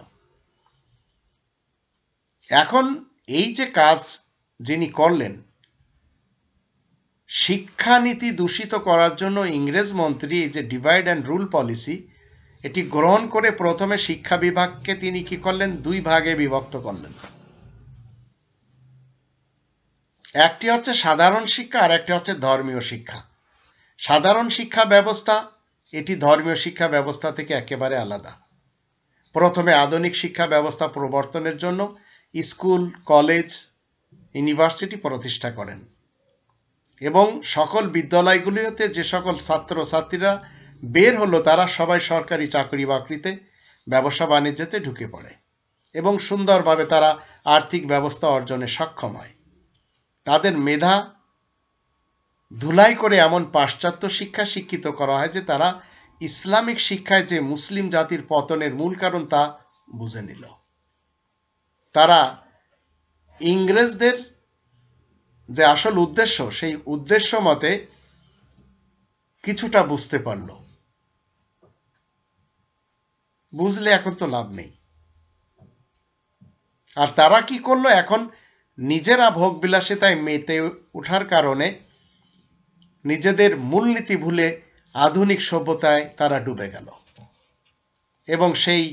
এখন এই যে কাজ যিনি করলেন শিক্ষানীতি দূষিত করার জন্য ইংরেজ মন্ত্রী এই যে ডিভাইড অ্যান্ড রুল পলিসি এটি গ্রহণ করে প্রথমে শিক্ষা বিভাগকে তিনি কি করলেন দুই ভাগে বিভক্ত করলেন একটি হচ্ছে সাধারণ শিক্ষা আর একটি হচ্ছে ধর্মীয় শিক্ষা সাধারণ শিক্ষা ব্যবস্থা এটি ধর্মীয় শিক্ষা ব্যবস্থা থেকে একেবারে আলাদা প্রথমে আধুনিক শিক্ষা ব্যবস্থা প্রবর্তনের জন্য স্কুল কলেজ ইউনিভার্সিটি প্রতিষ্ঠা করেন এবং সকল বিদ্যালয়গুলিতে যে সকল ছাত্র ছাত্রীরা বের হলো তারা সবাই সরকারি চাকরি বাকরিতে ব্যবসা বাণিজ্যতে ঢুকে পড়ে এবং সুন্দরভাবে তারা আর্থিক ব্যবস্থা অর্জনে সক্ষম হয় তাদের মেধা ধুলাই করে এমন পাশ্চাত্য শিক্ষা শিক্ষিত করা হয় যে তারা ইসলামিক শিক্ষায় যে মুসলিম জাতির পতনের মূল কারণ তা বুঝে নিল তারা ইংরেজদের যে আসল উদ্দেশ্য সেই উদ্দেশ্য মতে কিছুটা বুঝতে পারলো বুঝলে এখন তো লাভ নেই আর তারা কি করলো এখন নিজেরা ভোগ বিলাসে তাই মেতে ওঠার কারণে নিজেদের মূলনীতি ভুলে আধুনিক সভ্যতায় তারা ডুবে গেল এবং সেই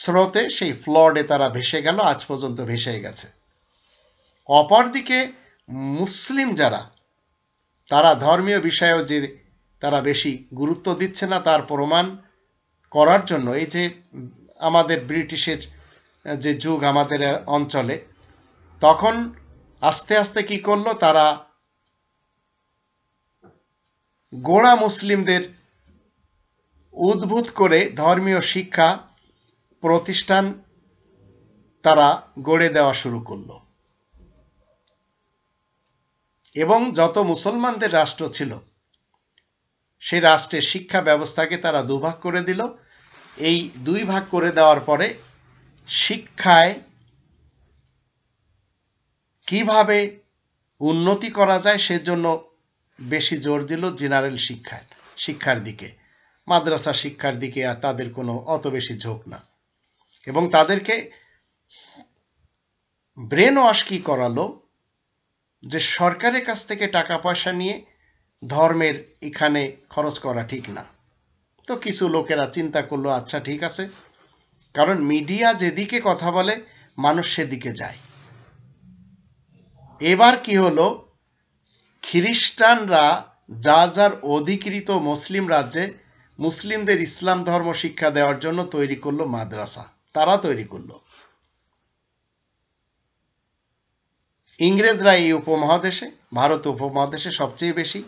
স্রোতে সেই ফ্লডে তারা ভেসে গেল আজ পর্যন্ত ভেসে গেছে অপরদিকে মুসলিম যারা তারা ধর্মীয় বিষয়েও যে তারা বেশি গুরুত্ব দিচ্ছে না তার প্রমাণ করার জন্য এই যে আমাদের ব্রিটিশের যে যুগ আমাদের অঞ্চলে তখন আস্তে আস্তে কি করলো তারা গোড়া মুসলিমদের উদ্ভূত করে ধর্মীয় শিক্ষা প্রতিষ্ঠান তারা গড়ে দেওয়া শুরু করল এবং যত মুসলমানদের রাষ্ট্র ছিল সে রাষ্ট্রের শিক্ষা ব্যবস্থাকে তারা দুভাগ করে দিল এই দুই ভাগ করে দেওয়ার পরে শিক্ষায় কিভাবে উন্নতি করা যায় সেজন্য বেশি জোর দিল জেনারেল শিক্ষায় শিক্ষার দিকে মাদ্রাসা শিক্ষার দিকে আর তাদের কোনো অত বেশি ঝোঁক না এবং তাদেরকে ব্রেন ওয়াশ কি করালো যে সরকারের কাছ থেকে টাকা পয়সা নিয়ে ধর্মের এখানে খরচ করা ঠিক না তো কিছু লোকেরা চিন্তা করলো আচ্ছা ঠিক আছে কারণ মিডিয়া যেদিকে কথা বলে মানুষ সেদিকে যায় এবার কি হলো খ্রিস্টানরা যার যার অধিকৃত মুসলিম রাজ্যে মুসলিমদের ইসলাম ধর্ম শিক্ষা দেওয়ার জন্য তৈরি করলো মাদ্রাসা তারা তৈরি করলো ইংরেজরা এই উপমহাদেশে ভারত উপমহাদেশে সবচেয়ে বেশি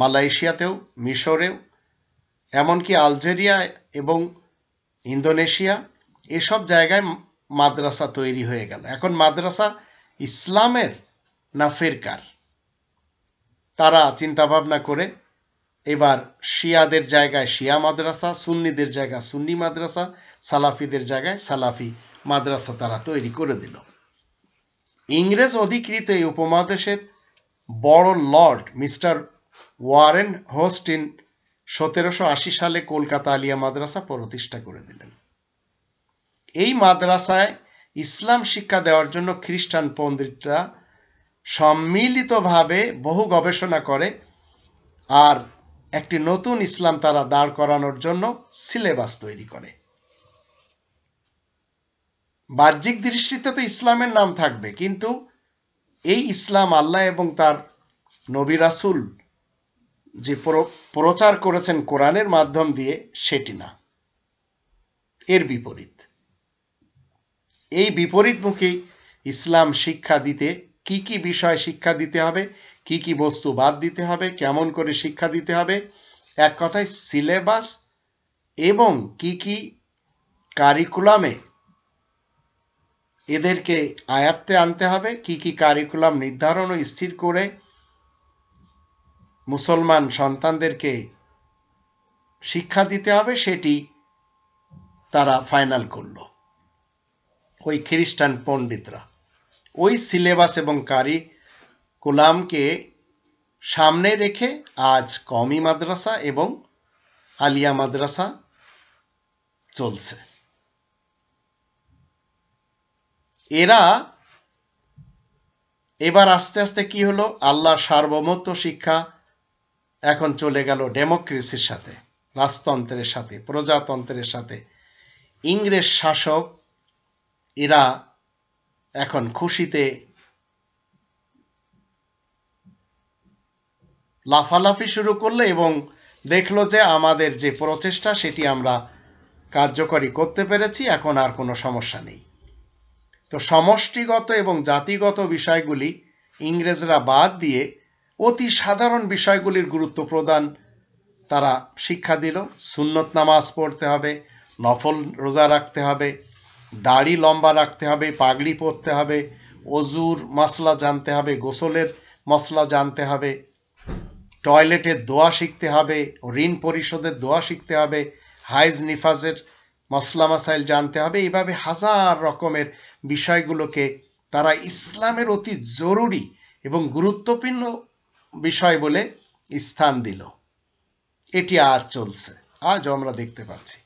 মালয়েশিয়াতেও মিশরেও এমনকি আলজেরিয়া এবং ইন্দোনেশিয়া এসব জায়গায় মাদ্রাসা তৈরি হয়ে গেল এখন মাদ্রাসা ইসলামের না ফেরকার তারা চিন্তাভাবনা করে এবার শিয়াদের জায়গায় শিয়া মাদ্রাসা সুন্নিদের জায়গায় সুন্নি মাদ্রাসা সালাফিদের জায়গায় সালাফি মাদ্রাসা তারা তৈরি করে দিল ইংরেজ অধিকৃত এই উপমহাদেশের বড় লর্ড মিস্টার ওয়ারেন হোস্টিন সতেরোশো আশি সালে কলকাতা আলিয়া মাদ্রাসা প্রতিষ্ঠা করে দিলেন এই মাদ্রাসায় ইসলাম শিক্ষা দেওয়ার জন্য খ্রিস্টান পণ্ডিতরা সম্মিলিতভাবে বহু গবেষণা করে আর একটি নতুন ইসলাম তারা দাঁড় করানোর জন্য সিলেবাস তৈরি করে বাহ্যিক দৃষ্টিতে তো ইসলামের নাম থাকবে কিন্তু এই ইসলাম আল্লাহ এবং তার নবী রাসুল যে প্রচার করেছেন কোরআনের মাধ্যম দিয়ে সেটি না এর বিপরীত এই বিপরীতমুখী ইসলাম শিক্ষা দিতে কি কি বিষয় শিক্ষা দিতে হবে কি কি বস্তু বাদ দিতে হবে কেমন করে শিক্ষা দিতে হবে এক কথায় সিলেবাস এবং কি কি কারিকুলামে এদেরকে আয়াত্তে আনতে হবে কি কি কারিকুলাম নির্ধারণ ও স্থির করে মুসলমান সন্তানদেরকে শিক্ষা দিতে হবে সেটি তারা ফাইনাল করল ওই খ্রিস্টান পণ্ডিতরা ওই সিলেবাস এবং কারি কুলামকে সামনে রেখে আজ কমি মাদ্রাসা এবং আলিয়া মাদ্রাসা চলছে এরা এবার আস্তে আস্তে কি হলো আল্লাহর সার্বভৌমত্ব শিক্ষা এখন চলে গেল ডেমোক্রেসির সাথে রাজতন্ত্রের সাথে প্রজাতন্ত্রের সাথে ইংরেজ শাসক এরা এখন খুশিতে লাফালাফি শুরু করলো এবং দেখলো যে আমাদের যে প্রচেষ্টা সেটি আমরা কার্যকরী করতে পেরেছি এখন আর কোনো সমস্যা নেই তো সমষ্টিগত এবং জাতিগত বিষয়গুলি ইংরেজরা বাদ দিয়ে অতি সাধারণ বিষয়গুলির গুরুত্ব প্রদান তারা শিক্ষা দিল সুন্নত নামাজ পড়তে হবে নফল রোজা রাখতে হবে দাড়ি লম্বা রাখতে হবে পাগড়ি পরতে হবে অজুর মশলা জানতে হবে গোসলের মশলা জানতে হবে টয়লেটের দোয়া শিখতে হবে ঋণ পরিশোধের দোয়া শিখতে হবে হাইজ নিফাজের মশলা মাসাইল জানতে হবে এভাবে হাজার রকমের বিষয়গুলোকে তারা ইসলামের অতি জরুরি এবং গুরুত্বপূর্ণ বিষয় বলে স্থান দিল এটি আর চলছে আজ আমরা দেখতে পাচ্ছি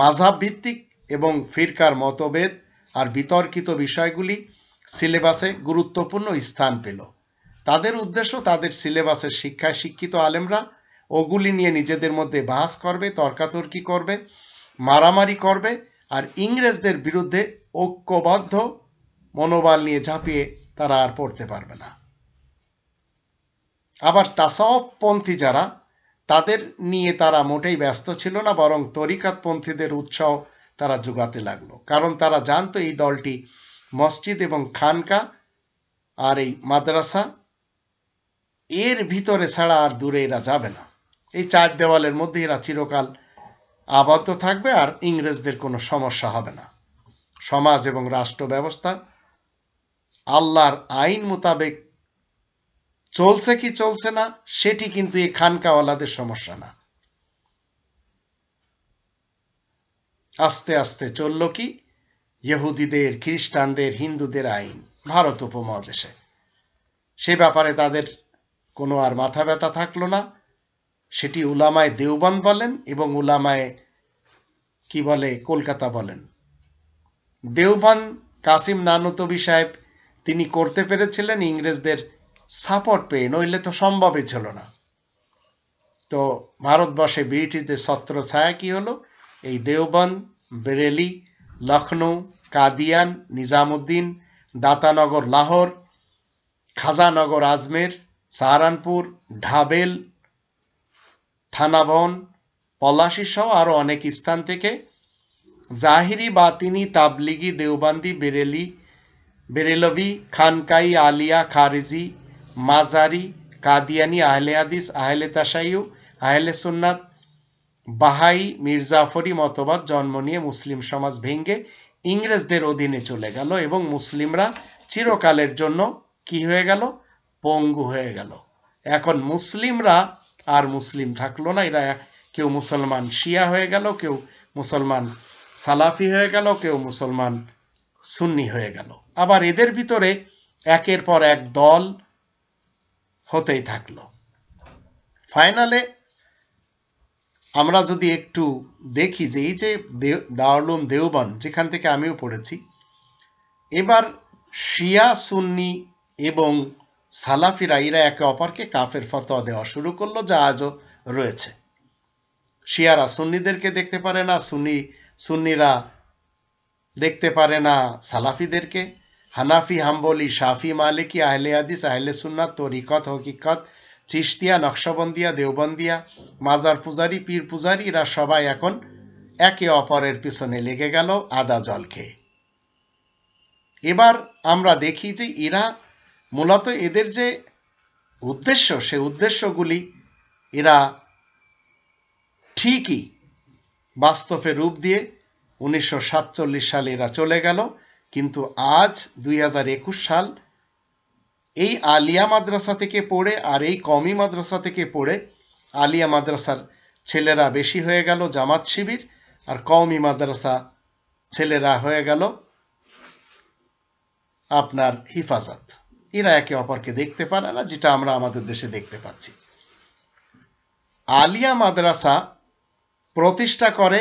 মাঝাব ভিত্তিক এবং ফিরকার মতভেদ আর বিতর্কিত বিষয়গুলি সিলেবাসে গুরুত্বপূর্ণ স্থান পেল তাদের উদ্দেশ্য তাদের সিলেবাসের শিক্ষায় শিক্ষিত আলেমরা ওগুলি নিয়ে নিজেদের মধ্যে বাস করবে তর্কাতর্কি করবে মারামারি করবে আর ইংরেজদের বিরুদ্ধে ঐক্যবদ্ধ মনোবল নিয়ে ঝাঁপিয়ে তারা আর পড়তে পারবে না আবার পন্থী যারা তাদের নিয়ে তারা মোটেই ব্যস্ত ছিল না বরং পন্থীদের উৎসাহ তারা যোগাতে লাগলো কারণ তারা জানতো এই দলটি মসজিদ এবং খানকা আর এই মাদ্রাসা এর ভিতরে ছাড়া আর দূরে এরা যাবে না এই চার দেওয়ালের মধ্যে এরা চিরকাল আবদ্ধ থাকবে আর ইংরেজদের কোনো সমস্যা হবে না সমাজ এবং রাষ্ট্র ব্যবস্থা আল্লাহর আইন মোতাবেক চলছে কি চলছে না সেটি কিন্তু এই খানকাওয়ালাদের সমস্যা না আস্তে আস্তে চলল কি ইহুদিদের খ্রিস্টানদের হিন্দুদের আইন ভারত উপমহাদেশে সে ব্যাপারে তাদের কোনো আর মাথা ব্যথা থাকলো না সেটি উলামায় দেওবান বলেন এবং উলামায় কি বলে কলকাতা বলেন দেওবান কাসিম নানুতবি সাহেব তিনি করতে পেরেছিলেন ইংরেজদের সাপোর্ট পেয়ে নইলে তো সম্ভবই ছিল না তো ভারতবর্ষে বিটিতে সত্র ছায়া কি হলো এই দেওবন্দ বেরেলি লখনৌ কাদিয়ান নিজামুদ্দিন দাতানগর লাহোর খাজানগর আজমের সাহারানপুর ঢাবেল থানাবন পলাশি সহ আরও অনেক স্থান থেকে জাহিরি বাতিনি তাবলিগি দেওবান্দি বেরেলি বেরেলভি খানকাই আলিয়া খারিজি মাজারি কাদিয়ানি আহলে আদিস আহলে তাসাইউ আহলে সুন্নাত বাহাই মির্জাফরি মতবাদ জন্ম নিয়ে মুসলিম সমাজ ভেঙ্গে ইংরেজদের অধীনে চলে গেল এবং মুসলিমরা চিরকালের জন্য কি হয়ে গেল পঙ্গু হয়ে গেল এখন মুসলিমরা আর মুসলিম থাকলো না এরা কেউ মুসলমান শিয়া হয়ে গেল কেউ মুসলমান সালাফি হয়ে গেল কেউ মুসলমান সুন্নি হয়ে গেল আবার এদের ভিতরে একের পর এক দল হতেই থাকলো ফাইনালে আমরা যদি একটু দেখি যে এই যে দারুলুম দেওবান যেখান থেকে আমিও পড়েছি এবার শিয়া সুন্নি এবং সালাফিরা ইরা একে অপরকে কাফের ফতোয়া দেওয়া শুরু করলো যা আজও রয়েছে শিয়ারা সুন্নিদেরকে দেখতে পারে না সুন্নি সুন্নিরা দেখতে পারে না সালাফিদেরকে হানাফি হাম্বলি শাফি মালিকি আহলে আদিস আহলে সুন্নাত তরিকত হকিকত চিস্তিয়া নকশবন্দিয়া দেওবন্দিয়া মাজার পূজারি পীর এরা সবাই এখন একে অপরের পিছনে লেগে গেল আদা জল খেয়ে এবার আমরা দেখি যে এরা মূলত এদের যে উদ্দেশ্য সে উদ্দেশ্যগুলি এরা ঠিকই বাস্তবে রূপ দিয়ে উনিশশো সালে এরা চলে গেল কিন্তু আজ দুই সাল এই আলিয়া মাদ্রাসা থেকে পড়ে আর এই কমি মাদ্রাসা থেকে পড়ে আলিয়া মাদ্রাসার ছেলেরা বেশি হয়ে গেল জামাত শিবির আর কওমি মাদ্রাসা ছেলেরা হয়ে গেল আপনার হিফাজত এরা একে অপরকে দেখতে পারে না যেটা আমরা আমাদের দেশে দেখতে পাচ্ছি আলিয়া মাদ্রাসা প্রতিষ্ঠা করে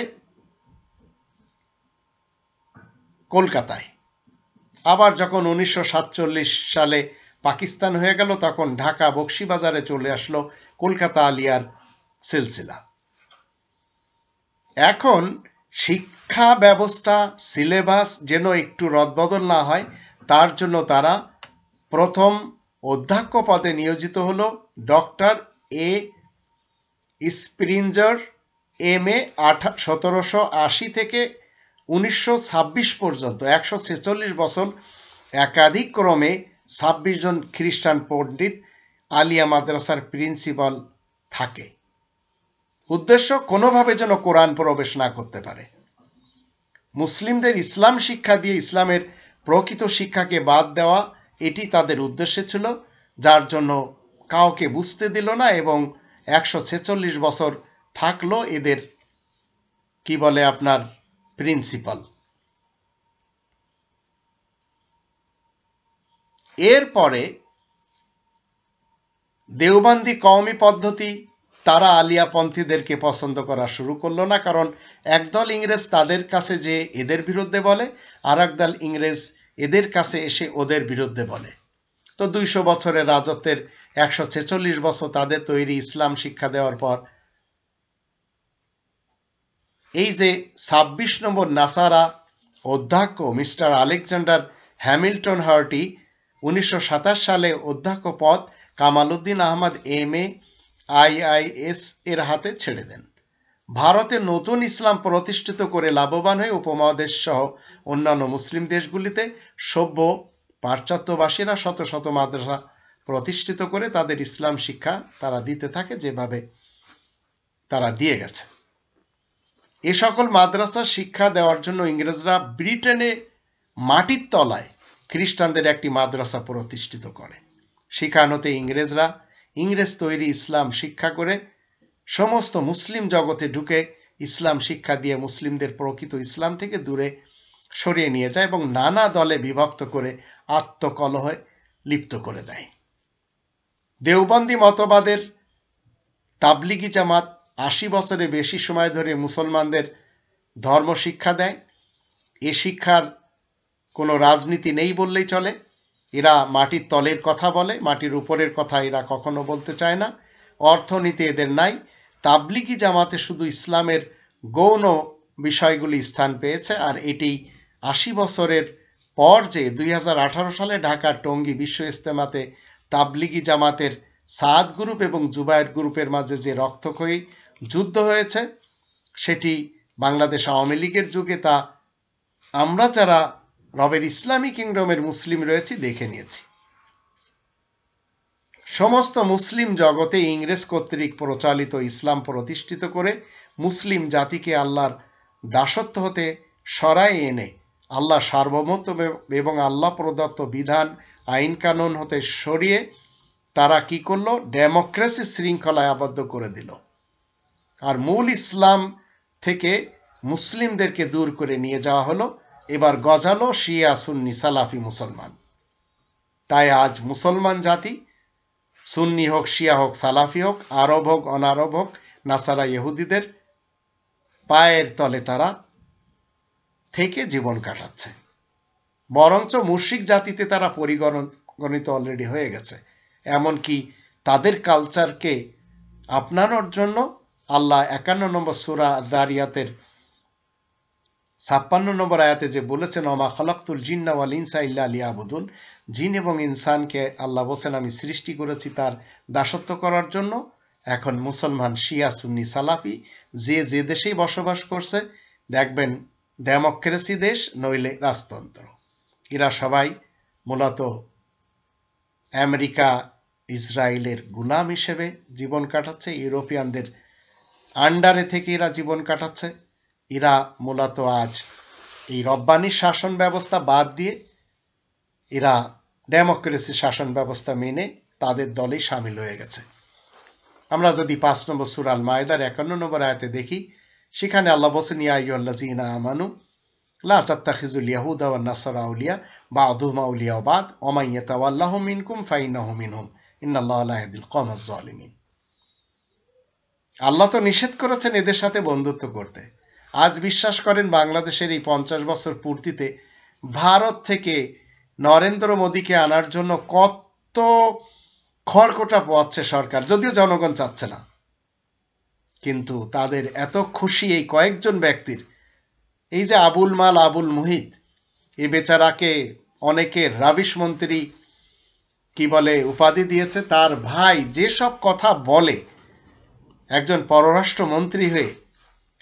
কলকাতায় আবার যখন উনিশশো সালে পাকিস্তান হয়ে গেল তখন ঢাকা বক্সিবাজারে চলে আসলো কলকাতা আলিয়ার সিলসিলা এখন শিক্ষা ব্যবস্থা সিলেবাস যেন একটু রদবদল না হয় তার জন্য তারা প্রথম অধ্যক্ষ পদে নিয়োজিত হল doctor A Springer M A আঠা সতেরোশো আশি থেকে উনিশশো পর্যন্ত একশো বছর একাধিক ক্রমে ছাব্বিশ জন খ্রিস্টান পণ্ডিত আলিয়া মাদ্রাসার প্রিন্সিপাল থাকে উদ্দেশ্য কোনোভাবে যেন কোরআন প্রবেশ না করতে পারে মুসলিমদের ইসলাম শিক্ষা দিয়ে ইসলামের প্রকৃত শিক্ষাকে বাদ দেওয়া এটি তাদের উদ্দেশ্য ছিল যার জন্য কাউকে বুঝতে দিল না এবং একশো বছর থাকলো এদের কি বলে আপনার প্রিন্সিপাল এরপরে দেওবান্দি কওমি পদ্ধতি তারা আলিয়াপন্থীদেরকে পছন্দ করা শুরু করলো না কারণ একদল ইংরেজ তাদের কাছে যে এদের বিরুদ্ধে বলে আর একদল ইংরেজ এদের কাছে এসে ওদের বিরুদ্ধে বলে তো দুইশো বছরের রাজত্বের একশো ছেচল্লিশ বছর তাদের তৈরি ইসলাম শিক্ষা দেওয়ার পর এই যে ছাব্বিশ নম্বর নাসারা অধ্যক্ষ মিস্টার আলেকজান্ডার হ্যামিল্টন হার্টি উনিশশো সালে অধ্যক্ষ পদ Uddin Ahmad M A IIS এর হাতে ছেড়ে দেন ভারতে নতুন ইসলাম প্রতিষ্ঠিত করে লাভবান হয়ে উপমহাদেশ সহ অন্যান্য মুসলিম দেশগুলিতে সভ্য পাশ্চাত্যবাসীরা শত শত মাদ্রাসা প্রতিষ্ঠিত করে তাদের ইসলাম শিক্ষা তারা দিতে থাকে যেভাবে তারা দিয়ে গেছে এ সকল মাদ্রাসা শিক্ষা দেওয়ার জন্য ইংরেজরা ব্রিটেনে মাটির তলায় খ্রিস্টানদের একটি মাদ্রাসা প্রতিষ্ঠিত করে শিখানোতে ইংরেজরা ইংরেজ তৈরি ইসলাম শিক্ষা করে সমস্ত মুসলিম জগতে ঢুকে ইসলাম শিক্ষা দিয়ে মুসলিমদের প্রকৃত ইসলাম থেকে দূরে সরিয়ে নিয়ে যায় এবং নানা দলে বিভক্ত করে আত্মকলহে লিপ্ত করে দেয় দেওবন্দি মতবাদের তাবলিগি জামাত আশি বছরে বেশি সময় ধরে মুসলমানদের ধর্ম শিক্ষা দেয় এ শিক্ষার কোনো রাজনীতি নেই বললেই চলে এরা মাটির তলের কথা বলে মাটির উপরের কথা এরা কখনো বলতে চায় না অর্থনীতি এদের নাই তাবলিগি জামাতে শুধু ইসলামের গৌণ বিষয়গুলি স্থান পেয়েছে আর এটি আশি বছরের পর যে দুই সালে ঢাকার টঙ্গী বিশ্ব ইস্তেমাতে তাবলিগি জামাতের সাদ গ্রুপ এবং জুবায়ের গ্রুপের মাঝে যে রক্তক্ষয়ী যুদ্ধ হয়েছে সেটি বাংলাদেশ আওয়ামী লীগের যুগে তা আমরা যারা রবের ইসলামী কিংডমের মুসলিম রয়েছি দেখে নিয়েছি সমস্ত মুসলিম জগতে ইংরেজ কর্তৃক প্রচালিত ইসলাম প্রতিষ্ঠিত করে মুসলিম জাতিকে আল্লাহর দাসত্ব হতে সরাই এনে আল্লাহ সার্বভৌমত্ব এবং আল্লাহ প্রদত্ত বিধান আইন কানুন হতে সরিয়ে তারা কি করলো ডেমোক্রেসি শৃঙ্খলায় আবদ্ধ করে দিল আর মূল ইসলাম থেকে মুসলিমদেরকে দূর করে নিয়ে যাওয়া হলো এবার গজালো শিয়া সুন্নি সালাফি মুসলমান তাই আজ মুসলমান জাতি সুন্নি হোক শিয়া হোক সালাফি হোক আরব হোক অনারব হোক নাসারা ইহুদিদের পায়ের তলে তারা থেকে জীবন কাটাচ্ছে বরঞ্চ মুর্শিক জাতিতে তারা পরিগণিত অলরেডি হয়ে গেছে এমনকি তাদের কালচারকে আপনানোর জন্য আল্লাহ একান্ন নম্বর সুরা দারিয়াতের ছাপ্পান্ন নম্বর আয়াতে যে বলেছেন অমা খলাক্তুল জিন্না ওয়াল ইনসা ইল্লা আলী আবুদুল জিন এবং ইনসানকে আল্লাহ বলছেন আমি সৃষ্টি করেছি তার দাসত্ব করার জন্য এখন মুসলমান শিয়া সুন্নি সালাফি যে যে দেশেই বসবাস করছে দেখবেন ডেমোক্রেসি দেশ নইলে রাজতন্ত্র এরা সবাই মূলত আমেরিকা ইসরায়েলের গুলাম হিসেবে জীবন কাটাচ্ছে ইউরোপিয়ানদের আন্ডারে থেকে এরা জীবন কাটাচ্ছে এরা মূলত আজ এই রব্বানি শাসন ব্যবস্থা বাদ দিয়ে এরা ডেমোক্রেসি শাসন ব্যবস্থা মেনে তাদের দলেই সামিল হয়ে গেছে আমরা যদি পাঁচ নম্বর সুরাল মায়েদার একান্ন নম্বর আয়তে দেখি সেখানে আল্লাহ বসেন ইয়াইল্লাজিনা আমানু লা তাত্তাখিজুল ইয়াহুদা ওয়া নাসারা আউলিয়া বা আদুমা উলিয়া বাদ ওমাইয়াতাওয়াল্লাহু মিনকুম ফাইন্নাহু মিনহুম ইন্নাল্লাহা লা ইয়াহদিল কওমাজ জালিমিন আল্লাহ তো নিষেধ করেছেন এদের সাথে বন্ধুত্ব করতে আজ বিশ্বাস করেন বাংলাদেশের এই পঞ্চাশ বছর পূর্তিতে ভারত থেকে নরেন্দ্র মোদীকে আনার জন্য কত খড়কোটা পাচ্ছে সরকার যদিও জনগণ চাচ্ছে না কিন্তু তাদের এত খুশি এই কয়েকজন ব্যক্তির এই যে আবুল মাল আবুল মুহিত এই বেচারাকে অনেকে রাবিশ মন্ত্রী কি বলে উপাধি দিয়েছে তার ভাই যেসব কথা বলে একজন মন্ত্রী হয়ে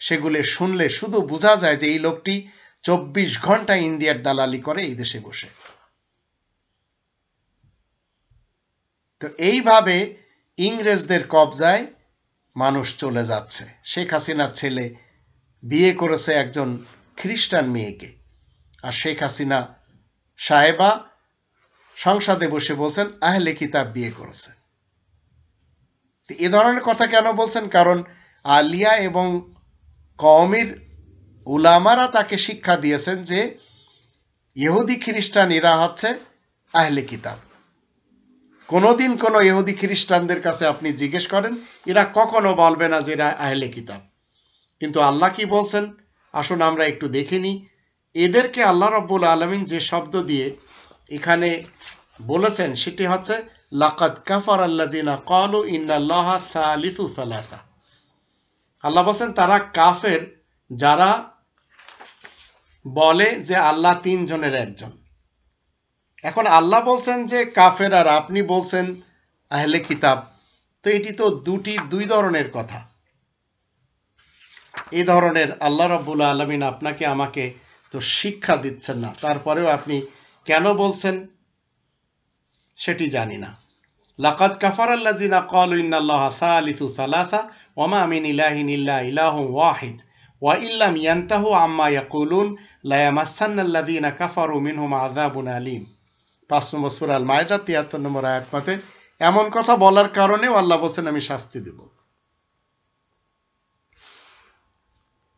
সেগুলো শুনলে শুধু বোঝা যায় যে এই লোকটি চব্বিশ ঘন্টা ইন্ডিয়ার দালালি করে এই দেশে বসে তো এইভাবে ইংরেজদের কবজায় মানুষ চলে যাচ্ছে শেখ হাসিনার ছেলে বিয়ে করেছে একজন খ্রিস্টান মেয়েকে আর শেখ হাসিনা সাহেবা সংসদে বসে বলছেন আহলে কিতাব বিয়ে করেছে এ ধরনের কথা কেন বলছেন কারণ আলিয়া এবং কমের উলামারা তাকে শিক্ষা দিয়েছেন যে ইহুদি খ্রিস্টান এরা হচ্ছে আহলে কিতাব কোনোদিন কোনো ইহুদি খ্রিস্টানদের কাছে আপনি জিজ্ঞেস করেন এরা কখনো বলবে না যে এরা আহলে কিতাব কিন্তু আল্লাহ কি বলছেন আসুন আমরা একটু দেখে নিই এদেরকে আল্লাহ রব্বুল আলমিন যে শব্দ দিয়ে এখানে বলেছেন সেটি হচ্ছে লাকাদ কাফার আল্লাজিনা কলু ইন্নাল্লাহা সালিসু সালাসা আল্লাহ বলছেন তারা কাফের যারা বলে যে আল্লাহ তিনজনের একজন এখন আল্লাহ বলছেন যে কাফের আর আপনি বলছেন আহলে কিতাব তো এটি তো দুটি দুই ধরনের কথা এই ধরনের আল্লাহ রব্বুল আলমিন আপনাকে আমাকে তো শিক্ষা দিচ্ছেন না তারপরেও আপনি কেন বলছেন সেটি জানি না লাকাদ কাফার আল্লাজিনা কল ইন্নাল্লাহ সালিসু সালাসা ওয়া মা মিন ইলাহিন ইল্লা ইলাহ ওয়াহিদ ওয়া ইল্লাম ইয়ান্তাহু আম্মা ইয়াকুলুন লা লায়ামাসান্নাল্লাযিনা কাফারু মিনহুম আযাবুন আলীম পাঁচ নম্বর সূরা আল মায়দা 73 নম্বর আয়াত মতে এমন কথা বলার কারণে আল্লাহ বলেন আমি শাস্তি দেব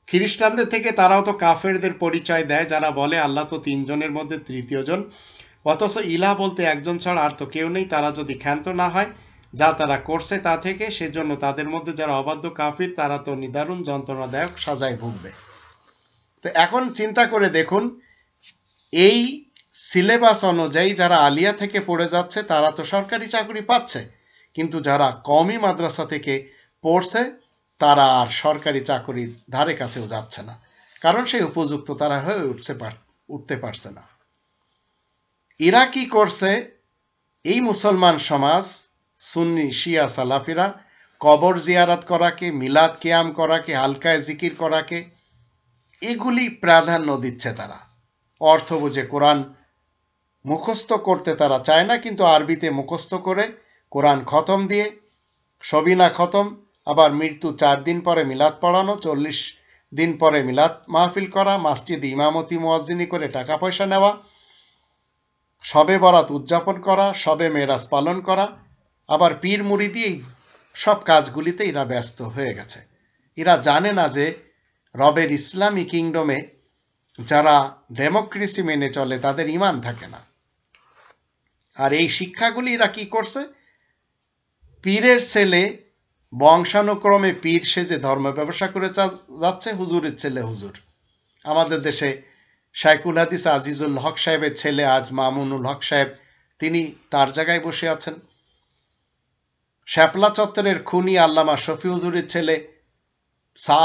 খ্রিস্টানদের থেকে তারাও তো কাফেরদের পরিচয় দেয় যারা বলে আল্লাহ তো তিনজনের মধ্যে তৃতীয় জন অথচ ইলা বলতে একজন ছাড়া আর তো কেউ নেই তারা যদি ক্ষান্ত না হয় যা তারা করছে তা থেকে সেজন্য তাদের মধ্যে যারা অবাধ্য কাফির তারা তো নিদারুণ যন্ত্রণাদায়ক সাজায় ভুগবে তো এখন চিন্তা করে দেখুন এই সিলেবাস অনুযায়ী যারা আলিয়া থেকে পড়ে যাচ্ছে তারা তো সরকারি চাকরি পাচ্ছে কিন্তু যারা কমই মাদ্রাসা থেকে পড়ছে তারা আর সরকারি চাকরির ধারে কাছেও যাচ্ছে না কারণ সেই উপযুক্ত তারা হয়ে উঠছে উঠতে পারছে না এরা কি করছে এই মুসলমান সমাজ সুন্নি শিয়া সালাফিরা কবর জিয়ারাত করাকে মিলাদ কেয়াম করাকে হালকায় জিকির করাকে এগুলি প্রাধান্য দিচ্ছে তারা অর্থ বুঝে কোরআন মুখস্থ করতে তারা চায় না কিন্তু আরবিতে মুখস্থ করে কোরআন খতম দিয়ে সবিনা খতম আবার মৃত্যু চার দিন পরে মিলাদ পড়ানো চল্লিশ দিন পরে মিলাদ মাহফিল করা মাসজিদ ইমামতি মোয়াজিনী করে টাকা পয়সা নেওয়া সবে বরাত উদযাপন করা সবে মেরাজ পালন করা আবার পীর মুড়ি দিয়েই সব কাজগুলিতে এরা ব্যস্ত হয়ে গেছে এরা জানে না যে রবের ইসলামী কিংডমে যারা ডেমোক্রেসি মেনে চলে তাদের ইমান থাকে না আর এই শিক্ষাগুলি এরা কি করছে পীরের ছেলে বংশানুক্রমে পীর সেজে ধর্ম ব্যবসা করে যাচ্ছে হুজুরের ছেলে হুজুর আমাদের দেশে শাইকুল হাদিস আজিজুল হক সাহেবের ছেলে আজ মামুনুল হক সাহেব তিনি তার জায়গায় বসে আছেন শ্যাপলা চত্বরের খুনি আল্লামা শফিউজুরের ছেলে সা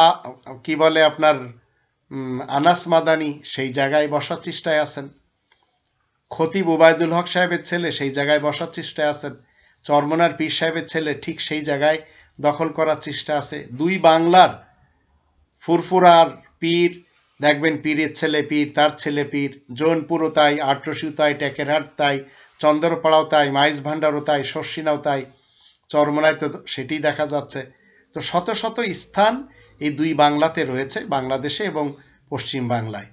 কি বলে আপনার আনাস মাদানি সেই জায়গায় বসার চেষ্টায় আছেন খতিব ওবায়দুল হক সাহেবের ছেলে সেই জায়গায় বসার চেষ্টায় আছেন চরমনার পীর সাহেবের ছেলে ঠিক সেই জায়গায় দখল করার চেষ্টা আছে দুই বাংলার ফুরফুরার পীর দেখবেন পীরের ছেলে পীর তার ছেলে পীর জৈনপুরও তাই আট্রসিও তাই টেকেরহাট তাই চন্দ্রপাড়াও তাই মাইস ভাণ্ডারও তাই শর্ষিনাও তাই চরমনায় তো সেটি দেখা যাচ্ছে তো শত শত স্থান এই দুই বাংলাতে রয়েছে বাংলাদেশে এবং পশ্চিম বাংলায়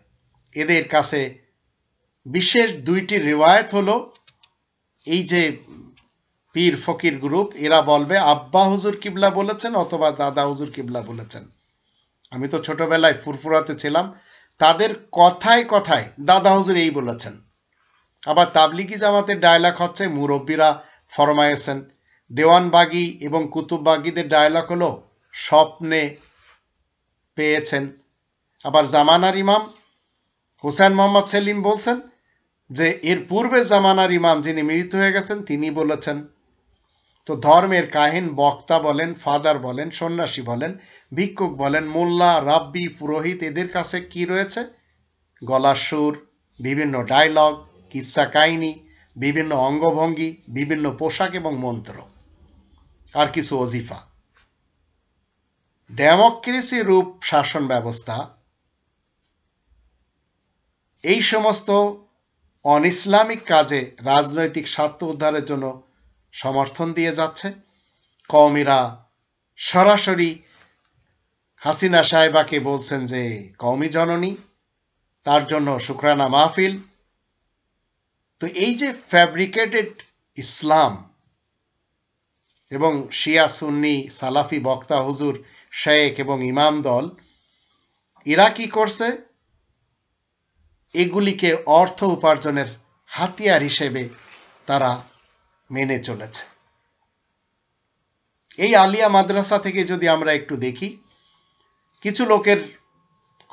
এদের কাছে বিশেষ দুইটি রেওয়ায়ত হলো এই যে পীর ফকির গ্রুপ এরা বলবে আব্বা হুজুর কিবলা বলেছেন অথবা দাদা হুজুর কিবলা বলেছেন আমি তো ছোটবেলায় ফুরফুরাতে ছিলাম তাদের কথায় কথায় দাদা হজুর এই বলেছেন আবার তাবলিগি জামাতের ডায়লগ হচ্ছে মুরব্বীরা ফরমায়েছেন দেওয়ানবাগি এবং কুতুববাগিদের ডায়লগ হলো স্বপ্নে পেয়েছেন আবার জামানার ইমাম হুসেন মোহাম্মদ সেলিম বলছেন যে এর পূর্বে জামানার ইমাম যিনি মৃত হয়ে গেছেন তিনি বলেছেন তো ধর্মের কাহিন বক্তা বলেন ফাদার বলেন সন্ন্যাসী বলেন ভিক্ষুক বলেন মোল্লা রাব্বি পুরোহিত এদের কাছে কি রয়েছে গলার সুর বিভিন্ন ডায়লগ কিসা কাহিনী বিভিন্ন অঙ্গভঙ্গি বিভিন্ন পোশাক এবং মন্ত্র আর কিছু অজিফা ডেমোক্রেসি রূপ শাসন ব্যবস্থা এই সমস্ত অন ইসলামিক কাজে রাজনৈতিক স্বার্থ উদ্ধারের জন্য সমর্থন দিয়ে যাচ্ছে কওমিরা সরাসরি হাসিনা সাহেবাকে বলছেন যে কমি জননী তার জন্য শুক্রানা মাহফিল তো এই যে ফ্যাব্রিকেটেড ইসলাম এবং শিয়া সুন্নি সালাফি বক্তা হুজুর শেখ এবং ইমাম দল এরা কি করছে এগুলিকে অর্থ উপার্জনের হাতিয়ার হিসেবে তারা মেনে চলেছে এই আলিয়া মাদ্রাসা থেকে যদি আমরা একটু দেখি কিছু লোকের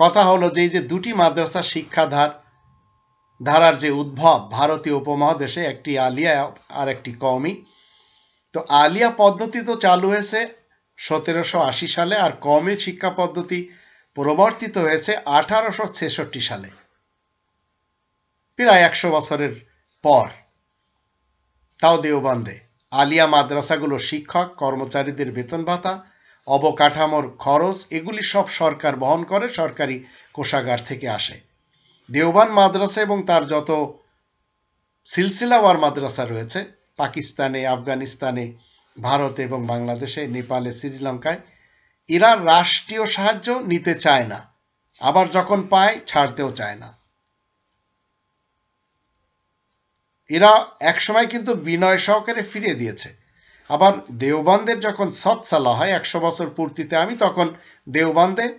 কথা হলো যে এই যে দুটি মাদ্রাসা শিক্ষাধার ধারার যে উদ্ভব ভারতীয় উপমহাদেশে একটি আলিয়া আর একটি কওমি তো আলিয়া পদ্ধতি তো চালু হয়েছে সতেরোশো আশি সালে আর কওমি শিক্ষা পদ্ধতি প্রবর্তিত হয়েছে আঠারোশো ছেষট্টি সালে প্রায় একশো বছরের পর তাও দেওবন্দে আলিয়া মাদ্রাসাগুলো শিক্ষক কর্মচারীদের বেতন ভাতা অবকাঠামোর খরচ এগুলি সব সরকার বহন করে সরকারি কোষাগার থেকে আসে দেওবান মাদ্রাসা এবং তার যত সিলসিলাওয়ার মাদ্রাসা রয়েছে পাকিস্তানে আফগানিস্তানে ভারত এবং বাংলাদেশে নেপালে শ্রীলঙ্কায় এরা রাষ্ট্রীয় সাহায্য নিতে চায় না আবার যখন পায় ছাড়তেও চায় না এরা একসময় কিন্তু বিনয় সহকারে ফিরিয়ে দিয়েছে আবার দেওবানদের যখন সৎসালা হয় একশো বছর পূর্তিতে আমি তখন দেওবানদের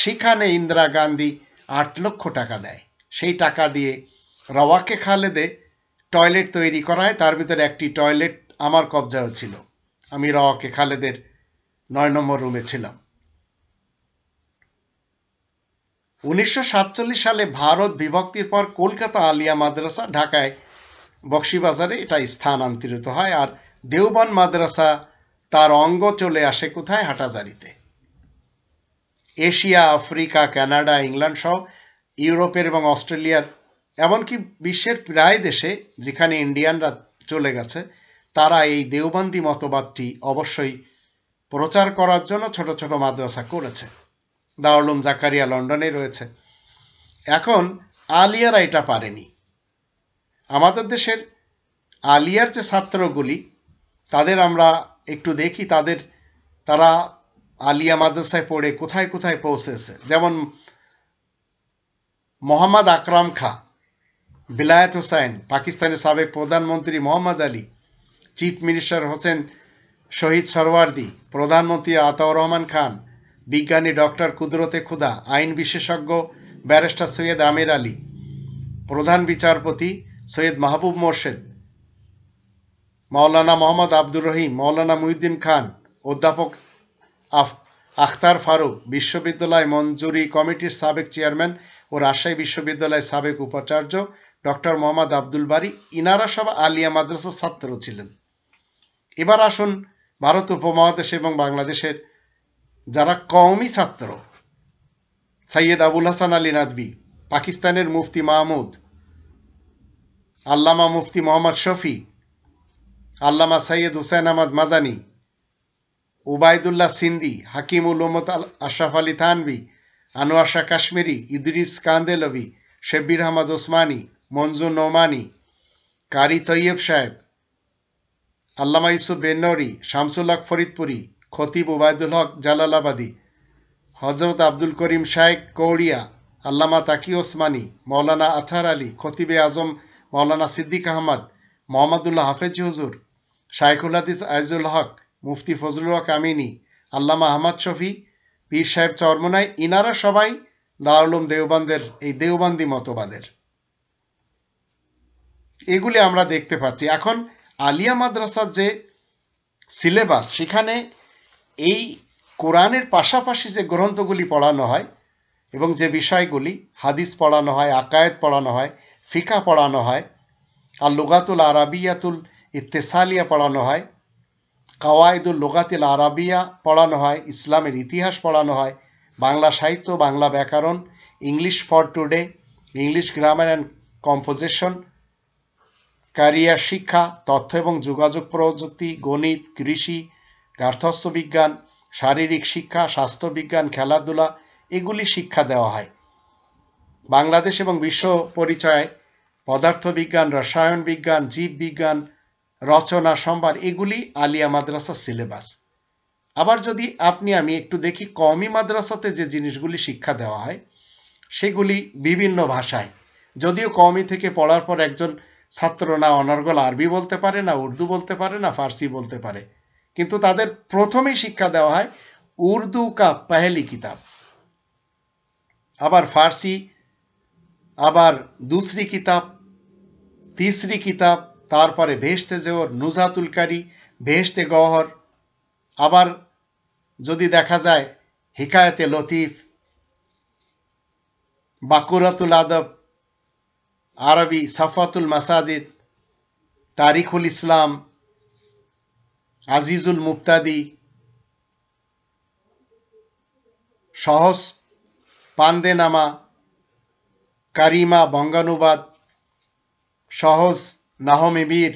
সেখানে ইন্দিরা গান্ধী আট লক্ষ টাকা দেয় সেই টাকা দিয়ে রওয়াকে খালেদে টয়লেট তৈরি করা হয় তার ভিতরে একটি টয়লেট আমার কবজাও ছিল আমি রওয়াকে খালেদের নয় নম্বর রুমে ছিলাম উনিশশো সালে ভারত বিভক্তির পর কলকাতা আলিয়া মাদ্রাসা ঢাকায় বক্সিবাজারে এটা স্থানান্তরিত হয় আর দেওবান মাদ্রাসা তার অঙ্গ চলে আসে কোথায় হাটাজারিতে এশিয়া আফ্রিকা কানাডা ইংল্যান্ড সহ ইউরোপের এবং অস্ট্রেলিয়ার এমনকি বিশ্বের প্রায় দেশে যেখানে ইন্ডিয়ানরা চলে গেছে তারা এই দেওবান্দি মতবাদটি অবশ্যই প্রচার করার জন্য ছোট ছোট মাদ্রাসা করেছে দাউলুম জাকারিয়া লন্ডনে রয়েছে এখন আলিয়ারা এটা পারেনি আমাদের দেশের আলিয়ার যে ছাত্রগুলি তাদের আমরা একটু দেখি তাদের তারা আলিয়া মাদ্রাসায় পড়ে কোথায় কোথায় পৌঁছেছে যেমন মোহাম্মদ আকরাম খা বিলায়ত হোসাইন পাকিস্তানের সাবেক প্রধানমন্ত্রী মোহাম্মদ আলী চিফ মিনিস্টার হোসেন শহীদ সরওয়ার্দি প্রধানমন্ত্রী আতাউর রহমান খান বিজ্ঞানী ডক্টর কুদরতে খুদা আইন বিশেষজ্ঞ ব্যারিস্টার সৈয়দ আমির আলী প্রধান বিচারপতি সৈয়দ মাহবুব মোর্শেদ মাওলানা মোহাম্মদ আব্দুর রহিম মাওলানা মুহিউদ্দিন খান অধ্যাপক আফ আখতার ফারুক বিশ্ববিদ্যালয় মঞ্জুরি কমিটির সাবেক চেয়ারম্যান ও রাজশাহী বিশ্ববিদ্যালয়ের সাবেক উপাচার্য ডক্টর মোহাম্মদ আব্দুল বারী ইনারা সব আলিয়া মাদ্রাসার ছাত্র ছিলেন এবার আসুন ভারত উপমহাদেশ এবং বাংলাদেশের যারা কওমি ছাত্র সৈয়দ আবুল হাসান আলী নাদবি পাকিস্তানের মুফতি মাহমুদ আল্লামা মুফতি মোহাম্মদ শফি আল্লামা সৈয়দ হুসেন আহমদ মাদানী উবায়দুল্লাহ সিন্দি হাকিমুল উমত আশরাফ আলী থানবি আনোয়াশা কাশ্মীরি ইদরিস কান্দেলভি শেব্বির আহমদ ওসমানি মঞ্জুর নোমানি কারি তৈয়ব সাহেব আল্লামা ইউসুফ বেন্নরি শামসুল হক ফরিদপুরি খতিব ওবায়দুল হক জালালাবাদী হজরত আব্দুল করিম শায়েক কৌড়িয়া আল্লামা তাকি ওসমানী মৌলানা আথার আলী খতিবে আজম মৌলানা সিদ্দিক আহমদ মোহাম্মদুল্লাহ হাফেজি হুজুর শাইখুল হাদিস আইজুল হক মুফতি ফজলুল হক আমিনী আল্লামা আহমদ শফি পীর সাহেব চরমনাই ইনারা সবাই দারুলুম দেওবান্দের এই দেওবান্দি মতবাদের এগুলি আমরা দেখতে পাচ্ছি এখন আলিয়া মাদ্রাসার যে সিলেবাস সেখানে এই কোরআনের পাশাপাশি যে গ্রন্থগুলি পড়ানো হয় এবং যে বিষয়গুলি হাদিস পড়ানো হয় আকায়েত পড়ানো হয় ফিকা পড়ানো হয় আর লোগাতুল আরাবিয়াতুল ইত্তেসালিয়া পড়ানো হয় কাওয়ায়দুল লোগাতিল আরাবিয়া পড়ানো হয় ইসলামের ইতিহাস পড়ানো হয় বাংলা সাহিত্য বাংলা ব্যাকরণ English for today English grammar and composition career শিক্ষা তথ্য এবং যোগাযোগ প্রযুক্তি গণিত কৃষি গার্থস্থ বিজ্ঞান শারীরিক শিক্ষা স্বাস্থ্যবিজ্ঞান খেলাধুলা এগুলি শিক্ষা দেওয়া হয় বাংলাদেশ এবং বিশ্ব পরিচয় পদার্থবিজ্ঞান রসায়ন বিজ্ঞান জীববিজ্ঞান রচনা সম্ভার এগুলি আলিয়া মাদ্রাসা সিলেবাস আবার যদি আপনি আমি একটু দেখি কমি মাদ্রাসাতে যে জিনিসগুলি শিক্ষা দেওয়া হয় সেগুলি বিভিন্ন ভাষায় যদিও কমি থেকে পড়ার পর একজন ছাত্র না অনার্গল আরবি বলতে পারে না উর্দু বলতে পারে না ফার্সি বলতে পারে কিন্তু তাদের প্রথমেই শিক্ষা দেওয়া হয় উর্দু কা পহেলি কিতাব আবার ফার্সি আবার দুসরি কিতাব তিসরি কিতাব তারপরে ভেসতে জোর নুজাতুলকারি কারি ভেসতে গহর আবার যদি দেখা যায় হিকায়তে লতিফ বাকুরাতুল আদব আরবি সাফাতুল মাসাদিদ তারিখুল ইসলাম আজিজুল মুক্তাদি সহস পান্দেনামা কারিমা বঙ্গানুবাদ সহজ নাহমে বীর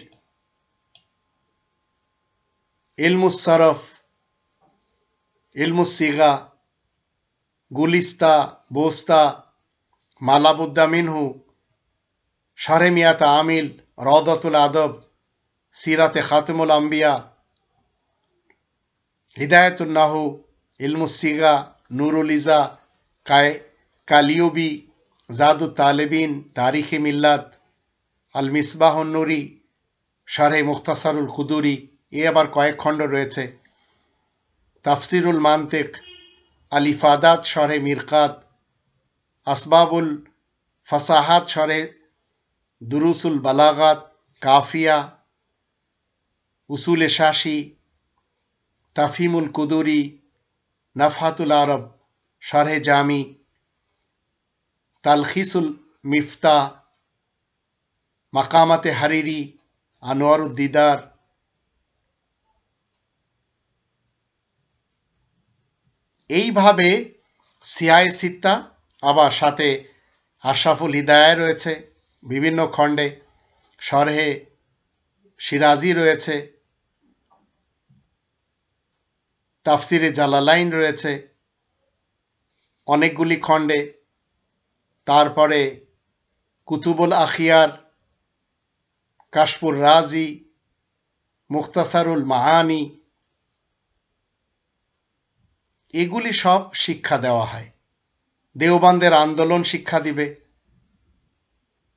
ইলমুসরফ ইলমুসিগা গুলিস্তা বোস্তা মালাবুদ্দা মিনহু সারেমিয়াতা আমিল রদতুল আদব সিরাতে খাতমুল আম্বিয়া হিদায়তুল নাহু ইলমুসিগা নুরুল ইজা কালিউবি জাদু তালেবিন তারিখে মিল্লাত আল মিসবাহ নুরি সারে মুখতাসারুল কুদুরি এ আবার কয়েক খণ্ড রয়েছে তাফসিরুল মান্তেক আল ইফাদাত সরে মিরকাত আসবাবুল ফাসাহাত সরে দুরুসুল বালাগাত কাফিয়া উসুলে শাসি তাফিমুল কুদুরি নাফাতুল আরব সরহে জামি তালখিসুল মিফতা মাকামাতে হারিরি আনোয়ার দিদার এইভাবে সিআই সিত্তা আবার সাথে আশরাফুল হিদায়া রয়েছে বিভিন্ন খণ্ডে সরহে সিরাজি রয়েছে তাফসিরে জালালাইন রয়েছে অনেকগুলি খণ্ডে তারপরে কুতুবুল আখিয়ার কাশপুর রাজি মুখতাসারুল মাহানি এগুলি সব শিক্ষা দেওয়া হয় দেওবানদের আন্দোলন শিক্ষা দিবে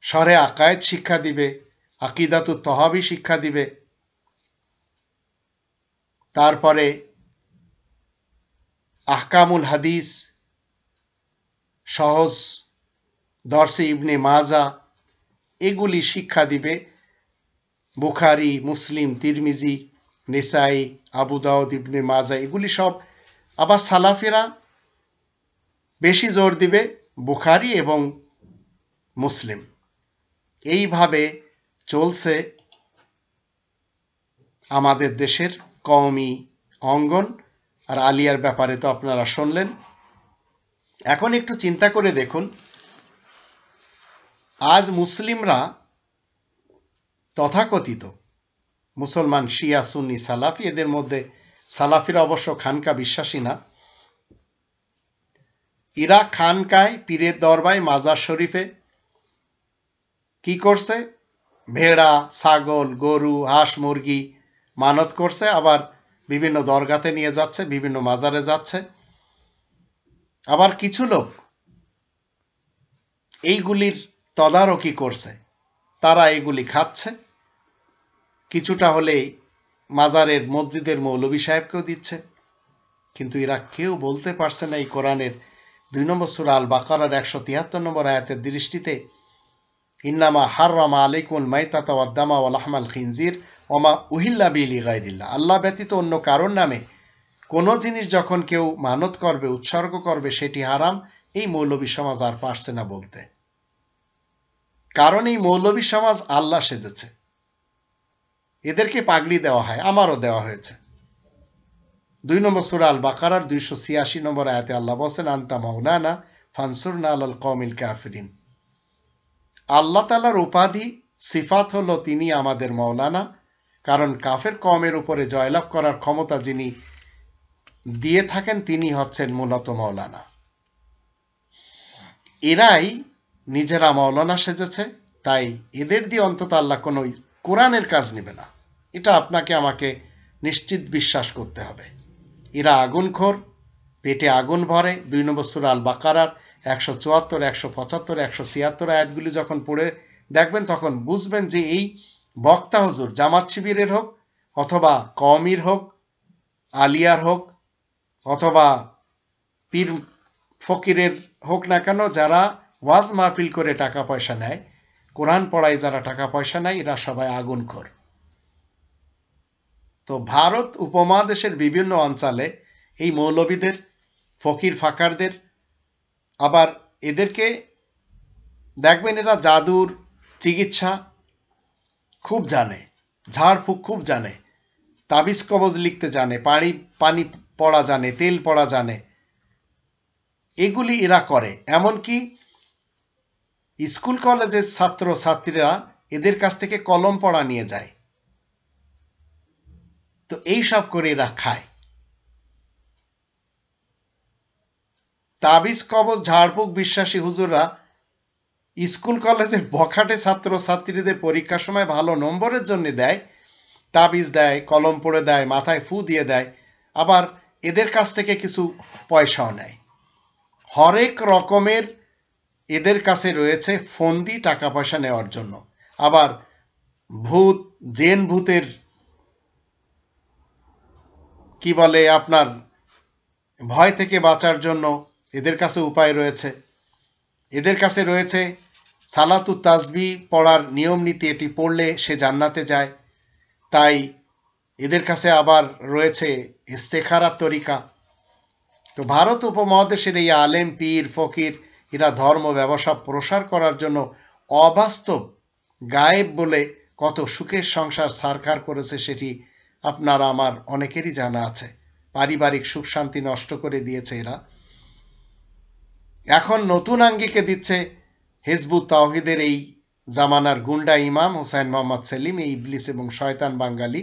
স্বরে আকায়েত শিক্ষা দিবে আকিদাতু তহাবি শিক্ষা দিবে তারপরে আহকামুল হাদিস সহজ দর্শে ইবনে মাজা এগুলি শিক্ষা দিবে বুখারি মুসলিম তিরমিজি নেসাই আবুদাউদ ইবনে মাজা এগুলি সব আবার সালাফেরা বেশি জোর দিবে বুখারি এবং মুসলিম এইভাবে চলছে আমাদের দেশের কওমি অঙ্গন আর আলিয়ার ব্যাপারে তো আপনারা শুনলেন এখন একটু চিন্তা করে দেখুন আজ মুসলিমরা তথাকথিত মুসলমান শিয়া সুন্নি সালাফি এদের মধ্যে সালাফিরা অবশ্য খানকা বিশ্বাসী না ইরা খানকায় পীরের দরবায় মাজার শরীফে কি করছে ভেড়া ছাগল গরু হাঁস মুরগি মানত করছে আবার বিভিন্ন দরগাতে নিয়ে যাচ্ছে বিভিন্ন মাজারে যাচ্ছে আবার কিছু লোক এইগুলির তদারকি করছে তারা এগুলি খাচ্ছে কিছুটা হলেই মাজারের মসজিদের মৌলবী সাহেবকেও দিচ্ছে কিন্তু এরা কেউ বলতে পারছে না এই কোরআনের দুই নম্বর সুরা আল বাকার একশো তিয়াত্তর নম্বর আয়াতের দৃষ্টিতে ইন্নামা হাররামা আলাইকুল মাইতাতা ওয়াদ্দামা ওয়ালাহমাল খিনজির ওমা উহিল্লা বিলি গাইরিল্লা আল্লাহ ব্যতীত অন্য কারোর নামে কোনো জিনিস যখন কেউ মানত করবে উৎসর্গ করবে সেটি হারাম এই মৌলবী সমাজ আর পারছে না বলতে কারণ এই মৌলবী সমাজ আল্লাহ সেজেছে এদেরকে পাগড়ি দেওয়া হয় আমারও দেওয়া হয়েছে দুই নম্বর সুরাল বাকারার দুইশো ছিয়াশি নম্বর আয়াতে আল্লাহ বসেন আন্তা মাউলানা ফানসুরনা আল কমিল কাফরিন আল্লাহ তালার উপাধি সিফাত হল তিনি আমাদের মাওলানা কারণ কাফের কমের উপরে জয়লাভ করার ক্ষমতা যিনি দিয়ে থাকেন তিনি হচ্ছেন মূলত মাওলানা এরাই নিজেরা মাওলানা সেজেছে তাই এদের দিয়ে অন্তত আল্লাহ কোনো কোরআনের কাজ নেবে না এটা আপনাকে আমাকে নিশ্চিত বিশ্বাস করতে হবে এরা আগুনখোর পেটে আগুন ভরে দুই নম্বর সুর আল বাকারার একশো চুয়াত্তর একশো পঁচাত্তর একশো ছিয়াত্তর আয়াতগুলি যখন পড়ে দেখবেন তখন বুঝবেন যে এই বক্তা হজুর জামাত শিবিরের হোক অথবা কমির হোক আলিয়ার হোক অথবা পীর ফকিরের হোক না কেন যারা ওয়াজ মাহফিল করে টাকা পয়সা নেয় কোরআন পড়ায় যারা টাকা পয়সা নেয় এরা সবাই আগুন খোর তো ভারত উপমহাদেশের বিভিন্ন অঞ্চলে এই মৌলবীদের ফকির ফাকারদের আবার এদেরকে দেখবেন এরা জাদুর চিকিৎসা খুব জানে ঝাড়ফুঁক খুব জানে তাবিজ কবজ লিখতে জানে পানি পানি পড়া জানে তেল পড়া জানে এগুলি এরা করে এমনকি স্কুল কলেজের ছাত্র ছাত্রীরা এদের কাছ থেকে কলম পড়া নিয়ে যায় তো এই সব করে এরা খায় তাবিজ কবজ ঝাড়ফুঁক বিশ্বাসী হুজুররা স্কুল কলেজের বখাটে ছাত্র ছাত্রীদের পরীক্ষার সময় ভালো নম্বরের জন্য দেয় তাবিজ দেয় কলম পড়ে দেয় মাথায় ফু দিয়ে দেয় আবার এদের কাছ থেকে কিছু পয়সাও নেয় হরেক রকমের এদের কাছে রয়েছে ফন্দি টাকা পয়সা নেওয়ার জন্য আবার ভূত জেন ভূতের কি বলে আপনার ভয় থেকে বাঁচার জন্য এদের কাছে উপায় রয়েছে এদের কাছে রয়েছে সালাতু তাজবি পড়ার নিয়ম নীতি এটি পড়লে সে জান্নাতে যায় তাই এদের কাছে আবার রয়েছে ইস্তেখারার তরিকা তো ভারত উপমহাদেশের এই আলেম পীর ফকির এরা ধর্ম ব্যবসা প্রসার করার জন্য অবাস্তব গায়েব বলে কত সুখের সংসার সারকার করেছে সেটি আপনারা আমার অনেকেরই জানা আছে পারিবারিক সুখ শান্তি নষ্ট করে দিয়েছে এরা এখন নতুন আঙ্গিকে দিচ্ছে হেজবু তাওহিদের এই জামানার গুন্ডা ইমাম হুসাইন মোহাম্মদ সেলিম এই ইবলিস এবং শয়তান বাঙ্গালি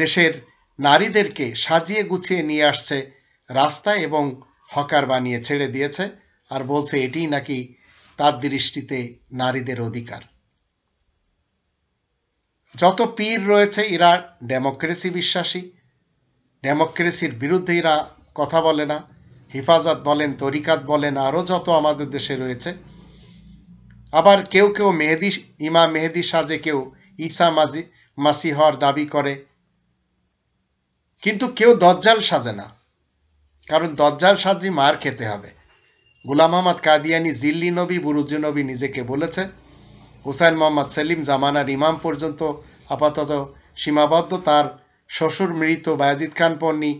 দেশের নারীদেরকে সাজিয়ে গুছিয়ে নিয়ে আসছে রাস্তায় এবং হকার বানিয়ে ছেড়ে দিয়েছে আর বলছে এটি নাকি তার দৃষ্টিতে নারীদের অধিকার যত পীর রয়েছে এরা ডেমোক্রেসি বিশ্বাসী ডেমোক্রেসির বিরুদ্ধে এরা কথা বলে না হেফাজত বলেন তরিকাত বলেন আরও যত আমাদের দেশে রয়েছে আবার কেউ কেউ মেহেদি ইমা মেহেদি সাজে কেউ ঈসা মাজি হওয়ার দাবি করে কিন্তু কেউ দজ্জাল সাজে না কারণ দজ্জাল সাজি মার খেতে হবে গুলাম মোহাম্মদ কাদিয়ানি জিল্লি নবী বুরুজি নবী নিজেকে বলেছে হুসাইন মোহাম্মদ সেলিম জামানার ইমাম পর্যন্ত আপাতত সীমাবদ্ধ তার শ্বশুর মৃত বায়াজিদ খান পন্নী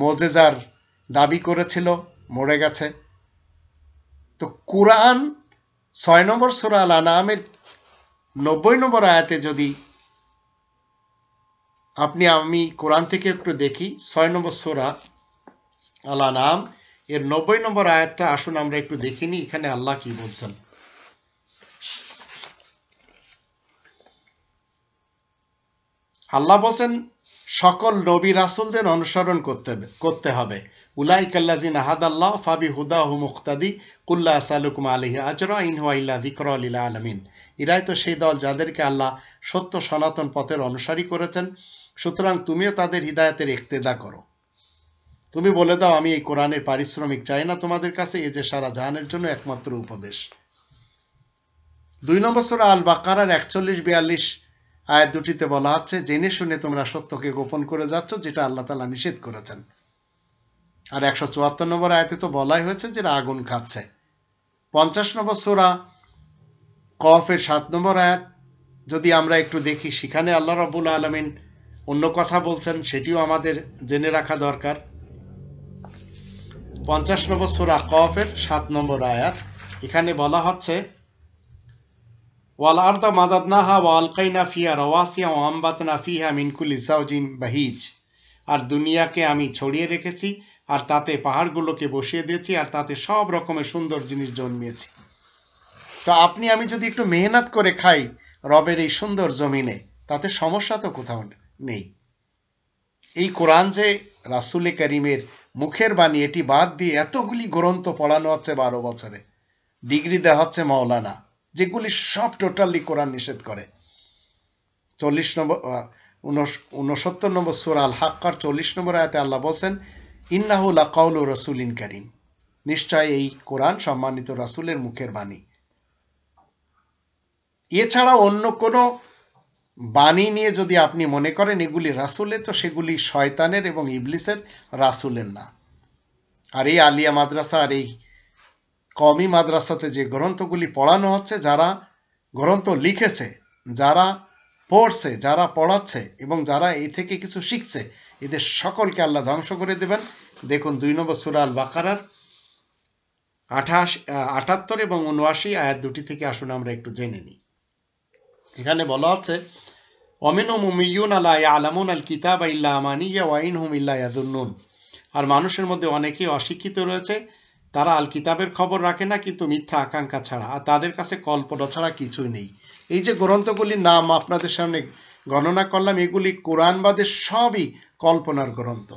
মোজেজার দাবি করেছিল মরে গেছে তো কোরআন ছয় নম্বর সুরা আল আনামের নব্বই নম্বর আয়াতে যদি আপনি আমি কোরআন থেকে একটু দেখি ছয় নম্বর সোরা আল আনাম এর নব্বই নম্বর আয়াতটা আসুন আমরা একটু দেখিনি এখানে আল্লাহ কি বলছেন আল্লাহ বলছেন সকল নবী রাসুলদের অনুসরণ করতে করতে হবে উলাই কাল্লাজিন আহাদ আল্লাহ ফাবি হুদাহু মুক্তাদি কুল্লা সালুকুম আলিহি আজরা ইনহুয়া ইল্লা জিকর আলিলা আলমিন এরাই তো সেই দল যাদেরকে আল্লাহ সত্য সনাতন পথের অনুসারী করেছেন সুতরাং তুমিও তাদের হৃদায়তের একতেদা করো তুমি বলে দাও আমি এই কোরআনের পারিশ্রমিক চাই না তোমাদের কাছে এ যে সারা জাহানের জন্য একমাত্র উপদেশ দুই নম্বর সোরা আল বাকারার একচল্লিশ বিয়াল্লিশ আয়াত দুটিতে বলা হচ্ছে জেনে শুনে তোমরা সত্যকে গোপন করে যাচ্ছ যেটা আল্লাহ তালা নিষেধ করেছেন আর একশো চুয়াত্তর নম্বর আয়াতে তো বলাই হয়েছে যেটা আগুন খাচ্ছে পঞ্চাশ নম্বর সোরা কফের সাত নম্বর আয়াত যদি আমরা একটু দেখি সেখানে আল্লাহ রবুল আলমিন অন্য কথা বলছেন সেটিও আমাদের জেনে রাখা দরকার পঞ্চাশ নম্বর সোরা কফের সাত নম্বর আয়াত এখানে বলা হচ্ছে والأرض مددناها وألقينا فيها رواسي وأنبتنا فيها من كل زوج بهيج আর দুনিয়াকে আমি ছড়িয়ে রেখেছি আর তাতে পাহাড়গুলোকে বসিয়ে দিয়েছি আর তাতে সব রকমের সুন্দর জিনিস জন্মিয়েছি তো আপনি আমি যদি একটু মেহনত করে খাই রবের এই সুন্দর জমিনে তাতে সমস্যা তো কোথাও নেই এই কোরআন যে রাসুলে করিমের মুখের বাণী এটি বাদ দিয়ে এতগুলি গ্রন্থ পড়ানো হচ্ছে বারো বছরে ডিগ্রি দেওয়া হচ্ছে মাওলানা যেগুলি সব টোটালি কোরআন নিষেধ করে চল্লিশ নম্বর উনসত্তর নম্বর সুর আল হাক্কার চল্লিশ নম্বর আয়তে আল্লাহ বলছেন ইন্নাহুল আকাউল রসুলিন করিম নিশ্চয় এই কোরআন সম্মানিত রাসুলের মুখের বাণী এছাড়া অন্য কোন বাণী নিয়ে যদি আপনি মনে করেন এগুলি রাসুলের তো সেগুলি শয়তানের এবং ইবলিসের রাসুলের না আর এই আলিয়া মাদ্রাসা আর এই কমি মাদ্রাসাতে যে গ্রন্থগুলি পড়ানো হচ্ছে যারা গ্রন্থ লিখেছে যারা পড়ছে যারা পড়াচ্ছে এবং যারা এ থেকে কিছু শিখছে এদের সকলকে আল্লাহ ধ্বংস করে দেবেন দেখুন দুই নম্বর সুরা আল বাকারার আঠাশ আটাত্তর এবং উনআশি আয়াত দুটি থেকে আসুন আমরা একটু জেনে নিই এখানে বলা হচ্ছে অমিন উমিউন আল্লাহ আলামুন আল কিতাব ইল্লা আমানি ইয়া ওয়াইন হুম ইল্লা ইয়াদুন আর মানুষের মধ্যে অনেকেই অশিক্ষিত রয়েছে তারা আল কিতাবের খবর রাখে না কিন্তু মিথ্যা আকাঙ্ক্ষা ছাড়া আর তাদের কাছে কল্পনা ছাড়া কিছুই নেই এই যে গ্রন্থগুলির নাম আপনাদের সামনে গণনা করলাম এগুলি কোরআনবাদের সবই কল্পনার গ্রন্থ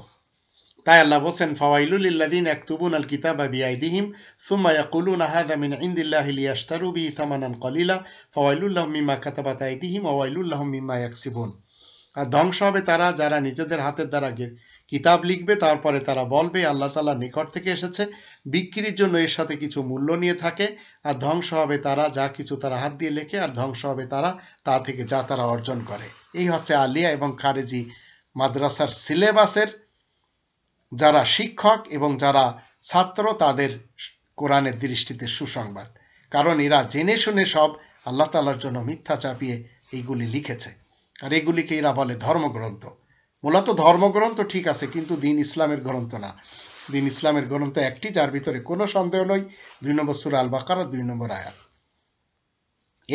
তাই আল্লাহ বসেন ফাওয়াইলুল ইল্লাদিন তুবুন আল কিতাবা বিআইদিহিম সুম্মা ইয়াকুলুন হাযা মিন ইনদিল্লাহি লিয়াশতারু বিহি সামানান কলিলা ফাওয়াইলুল লাহুম মিমা কাতাবাত আইদিহিম ওয়াইলুল লাহুম মিমা ইয়াকসিবুন আর ধ্বংস হবে তারা যারা নিজেদের হাতের দ্বারা কিতাব লিখবে তারপরে তারা বলবে আল্লাহ তালা নিকট থেকে এসেছে বিক্রির জন্য এর সাথে কিছু মূল্য নিয়ে থাকে আর ধ্বংস হবে তারা যা কিছু তারা হাত দিয়ে লেখে আর ধ্বংস হবে তারা তা থেকে যা তারা অর্জন করে এই হচ্ছে আলিয়া এবং খারেজি মাদ্রাসার সিলেবাসের যারা শিক্ষক এবং যারা ছাত্র তাদের কোরআনের দৃষ্টিতে সুসংবাদ কারণ এরা জেনে শুনে সব আল্লাহ তালার জন্য মিথ্যা চাপিয়ে এইগুলি লিখেছে আর এগুলিকে এরা বলে ধর্মগ্রন্থ মূলত ধর্মগ্রন্থ ঠিক আছে কিন্তু দিন ইসলামের গ্রন্থ না দিন ইসলামের গ্রন্থ একটি যার ভিতরে কোনো সন্দেহ নয় দুই নম্বর সুর আল বাকার দুই নম্বর আয়াত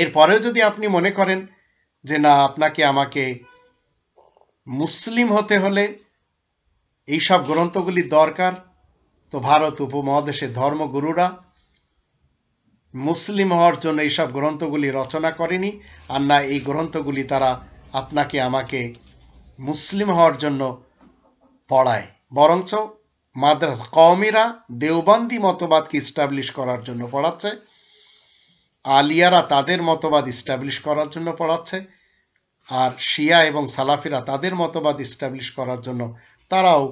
এরপরেও যদি আপনি মনে করেন যে না আপনাকে আমাকে মুসলিম হতে হলে এইসব গ্রন্থগুলি দরকার তো ভারত উপমহাদেশের ধর্মগুরুরা মুসলিম হওয়ার জন্য এইসব গ্রন্থগুলি রচনা করেনি আর না এই গ্রন্থগুলি তারা আপনাকে আমাকে মুসলিম হওয়ার জন্য পড়ায় বরঞ্চ মাদ্রাস কওমিরা দেওবন্দি মতবাদকে ইস্টাবলিশ করার জন্য পড়াচ্ছে আলিয়ারা তাদের মতবাদ ইস্টাবলিশ করার জন্য পড়াচ্ছে আর শিয়া এবং সালাফিরা তাদের মতবাদ ইস্টাবলিশ করার জন্য তারাও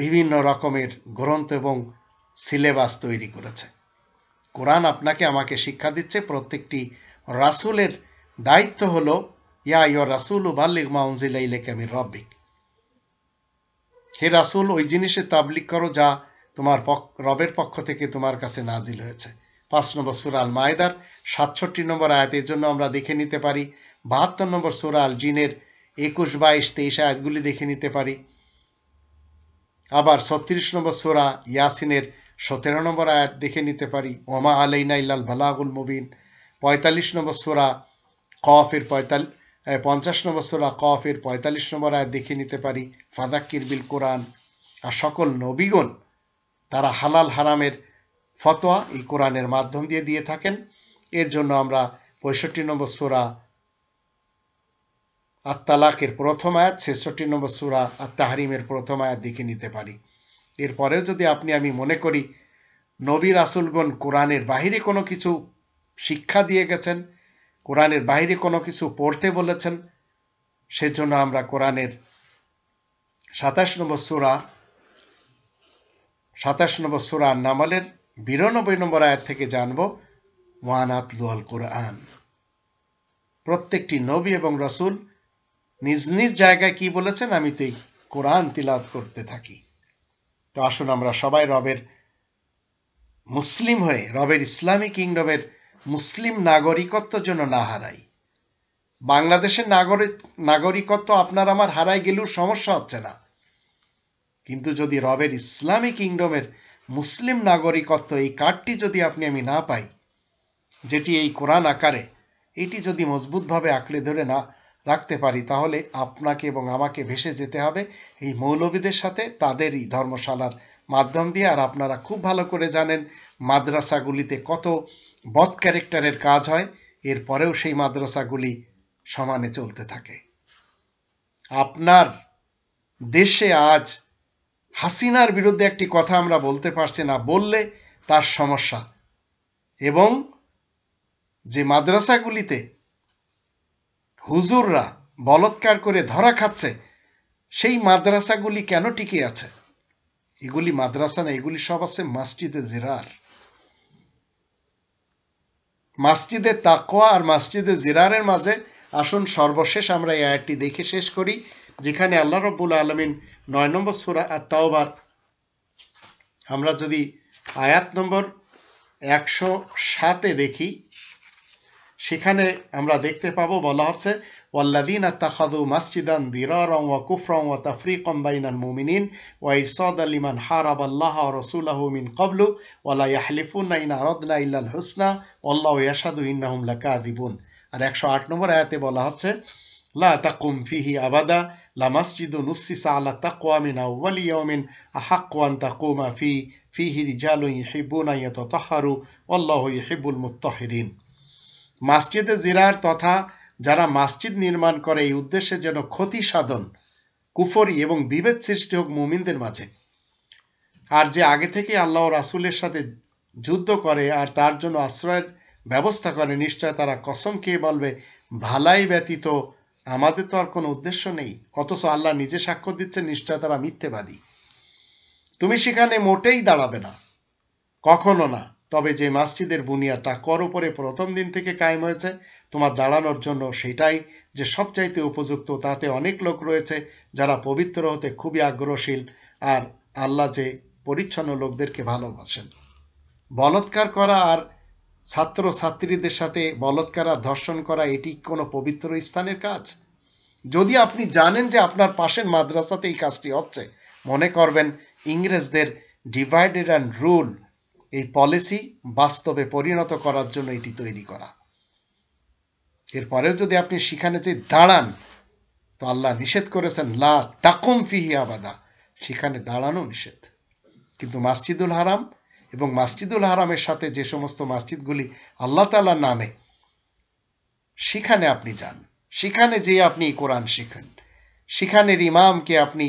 বিভিন্ন রকমের গ্রন্থ এবং সিলেবাস তৈরি করেছে কোরআন আপনাকে আমাকে শিক্ষা দিচ্ছে প্রত্যেকটি রাসুলের দায়িত্ব হলো ইয়া রাসুল ও হে রাসুল ওই জিনিসে তাবলিক করো যা তোমার রবের পক্ষ থেকে তোমার কাছে নাজিল হয়েছে পাঁচ নম্বর সাতষট্টি নম্বর জন্য আমরা দেখে নিতে পারি বাহাত্তর নম্বর সুরা আল জিনের একুশ বাইশ তেইশ আয়াতগুলি দেখে নিতে পারি আবার ছত্রিশ নম্বর সোরা ইয়াসিনের সতেরো নম্বর আয়াত দেখে নিতে পারি ওমা আলাইনা ইল্লাল ভালাগুল মুবিন পঁয়তাল্লিশ নম্বর সোরা কফের পঁয়তাল্লিশ পঞ্চাশ নম্বর সুরা কফের পঁয়তাল্লিশ নম্বর আয় দেখে নিতে পারি ফাদাক্কির বিল কোরআন আর সকল নবীগণ তারা হালাল হারামের ফতোয়া এই কোরআনের মাধ্যম দিয়ে দিয়ে থাকেন এর জন্য আমরা পঁয়ষট্টি নম্বর সুরা আত্মালাকের প্রথম আয়াত ছেষট্টি নম্বর সুরা আত্মাহারিমের প্রথম আয়াত দেখে নিতে পারি এরপরেও যদি আপনি আমি মনে করি নবী রাসুলগণ কোরআনের বাহিরে কোনো কিছু শিক্ষা দিয়ে গেছেন কোরআনের বাইরে কোনো কিছু পড়তে বলেছেন সেজন্য আমরা কোরআনের সাতাশ নম্বর সুরা সাতাশ নম্বর সুরা নামালের বিরানব্বই নম্বর আয়াত থেকে জানব ওয়ানাত লুয়াল কোরআন প্রত্যেকটি নবী এবং রসুল নিজ নিজ জায়গায় কি বলেছেন আমি তো এই কোরআন তিলাত করতে থাকি তো আসুন আমরা সবাই রবের মুসলিম হয়ে রবের ইসলামী কিংডমের মুসলিম নাগরিকত্ব যেন না হারাই বাংলাদেশের নাগরিক নাগরিকত্ব আপনার আমার হারাই গেলেও সমস্যা হচ্ছে না কিন্তু যদি রবের ইসলামী কিংডমের মুসলিম নাগরিকত্ব এই কার্ডটি যদি আপনি আমি না পাই যেটি এই কোরআন আকারে এটি যদি মজবুতভাবে আঁকড়ে ধরে না রাখতে পারি তাহলে আপনাকে এবং আমাকে ভেসে যেতে হবে এই মৌলবীদের সাথে তাদেরই ধর্মশালার মাধ্যম দিয়ে আর আপনারা খুব ভালো করে জানেন মাদ্রাসাগুলিতে কত বদ ক্যারেক্টারের কাজ হয় এরপরেও সেই মাদ্রাসাগুলি সমানে চলতে থাকে আপনার দেশে আজ হাসিনার বিরুদ্ধে একটি কথা আমরা বলতে পারছি না বললে তার সমস্যা এবং যে মাদ্রাসাগুলিতে হুজুররা বলৎকার করে ধরা খাচ্ছে সেই মাদ্রাসাগুলি কেন টিকে আছে এগুলি মাদ্রাসা না এগুলি সব আছে মাস্টিদে জেরার মাসজিদে তাকোয়া আর মাসজিদে জিরারের মাঝে আসুন সর্বশেষ আমরা এই আয়াতটি দেখে শেষ করি যেখানে আল্লাহ রব্বুল আলমিন নয় নম্বর সুরা আর তাওবার আমরা যদি আয়াত নম্বর একশো সাতে দেখি সেখানে আমরা দেখতে পাবো বলা হচ্ছে والذين اتخذوا مسجدا ضرارا وكفرا وتفريقا بين المؤمنين وإرصادا لمن حارب الله ورسوله من قبل ولا يحلفون إن أردنا إلا الحسنى والله يشهد إنهم لكاذبون আর একশো আট নম্বর আয়াতে বলা হচ্ছে لا تقم فيه أبدا لمسجد نسس على التقوى من أول يوم أحق أن تقوم فيه فيه رجال يحبون أن يتطهروا والله يحب المطهرين মসজিদে জিরার তথা যারা মাসজিদ নির্মাণ করে এই উদ্দেশ্যে যেন ক্ষতি সাধন কুফরি এবং বিভেদ সৃষ্টি হোক মুমিনদের মাঝে আর যে আগে থেকে আল্লাহ রাসুলের সাথে যুদ্ধ করে আর তার জন্য আশ্রয়ের ব্যবস্থা করে নিশ্চয় তারা কসম খেয়ে বলবে ভালাই ব্যতীত আমাদের তো আর কোনো উদ্দেশ্য নেই অথচ আল্লাহ নিজে সাক্ষ্য দিচ্ছে নিশ্চয় তারা মিথ্যেবাদী তুমি সেখানে মোটেই দাঁড়াবে না কখনো না তবে যে মাসজিদের বুনিয়াদ কর উপরে প্রথম দিন থেকে কায়েম হয়েছে তোমার দাঁড়ানোর জন্য সেটাই যে সবচাইতে উপযুক্ত তাতে অনেক লোক রয়েছে যারা পবিত্র হতে খুবই আগ্রহশীল আর আল্লাহ যে পরিচ্ছন্ন লোকদেরকে ভালোবাসেন বলৎকার করা আর ছাত্র ছাত্রীদের সাথে বলৎকার আর ধর্ষণ করা এটি কোনো পবিত্র স্থানের কাজ যদি আপনি জানেন যে আপনার পাশের মাদ্রাসাতে এই কাজটি হচ্ছে মনে করবেন ইংরেজদের ডিভাইডেড অ্যান্ড রুল এই পলিসি বাস্তবে পরিণত করার জন্য এটি তৈরি করা এরপরেও যদি আপনি সেখানে যে দাঁড়ান তো আল্লাহ নিষেধ করেছেন লা তাকুম ফিহি আবাদা সেখানে দাঁড়ানো নিষেধ কিন্তু মাসজিদুল হারাম এবং মাসজিদুল হারামের সাথে যে সমস্ত মাসজিদগুলি আল্লাহ তালার নামে সেখানে আপনি যান সেখানে যেয়ে আপনি কোরআন শিখেন সেখানের ইমামকে আপনি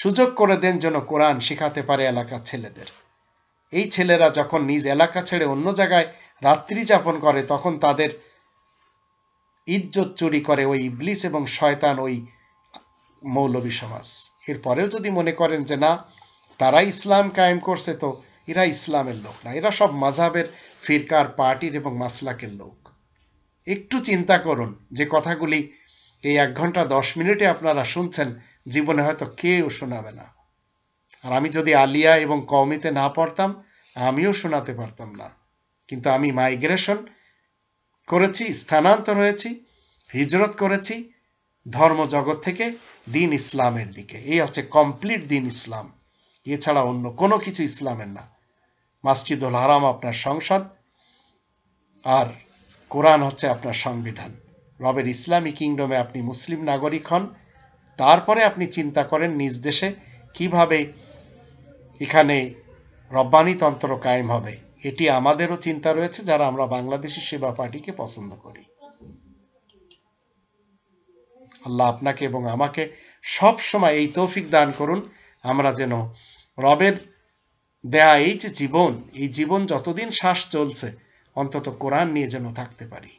সুযোগ করে দেন যেন কোরআন শেখাতে পারে এলাকার ছেলেদের এই ছেলেরা যখন নিজ এলাকা ছেড়ে অন্য জায়গায় রাত্রি যাপন করে তখন তাদের ইজ্জত চুরি করে ওই ইবলিস এবং শয়তান ওই মৌলবী সমাজ এরপরেও যদি মনে করেন যে না তারা ইসলাম কায়েম করছে তো এরা ইসলামের লোক না এরা সব মাঝাবের ফিরকার পার্টির এবং মাসলাকের লোক একটু চিন্তা করুন যে কথাগুলি এই এক ঘন্টা দশ মিনিটে আপনারা শুনছেন জীবনে হয়তো কেউ শোনাবে না আর আমি যদি আলিয়া এবং কমিতে না পড়তাম আমিও শোনাতে পারতাম না কিন্তু আমি মাইগ্রেশন করেছি স্থানান্তর হয়েছি হিজরত করেছি ধর্ম জগৎ থেকে দিন ইসলামের দিকে এই হচ্ছে কমপ্লিট দিন ইসলাম এছাড়া অন্য কোনো কিছু ইসলামের না মাসজিদুল হারাম আপনার সংসদ আর কোরআন হচ্ছে আপনার সংবিধান রবের ইসলামী কিংডমে আপনি মুসলিম নাগরিক হন তারপরে আপনি চিন্তা করেন নিজ দেশে কিভাবে এখানে রব্বানি তন্ত্র কায়েম হবে এটি আমাদেরও চিন্তা রয়েছে যারা আমরা বাংলাদেশি সেবা পার্টিকে পছন্দ করি আল্লাহ আপনাকে এবং আমাকে সব সময় এই তৌফিক দান করুন আমরা যেন রবের দেয়া এই যে জীবন এই জীবন যতদিন শ্বাস চলছে অন্তত কোরআন নিয়ে যেন থাকতে পারি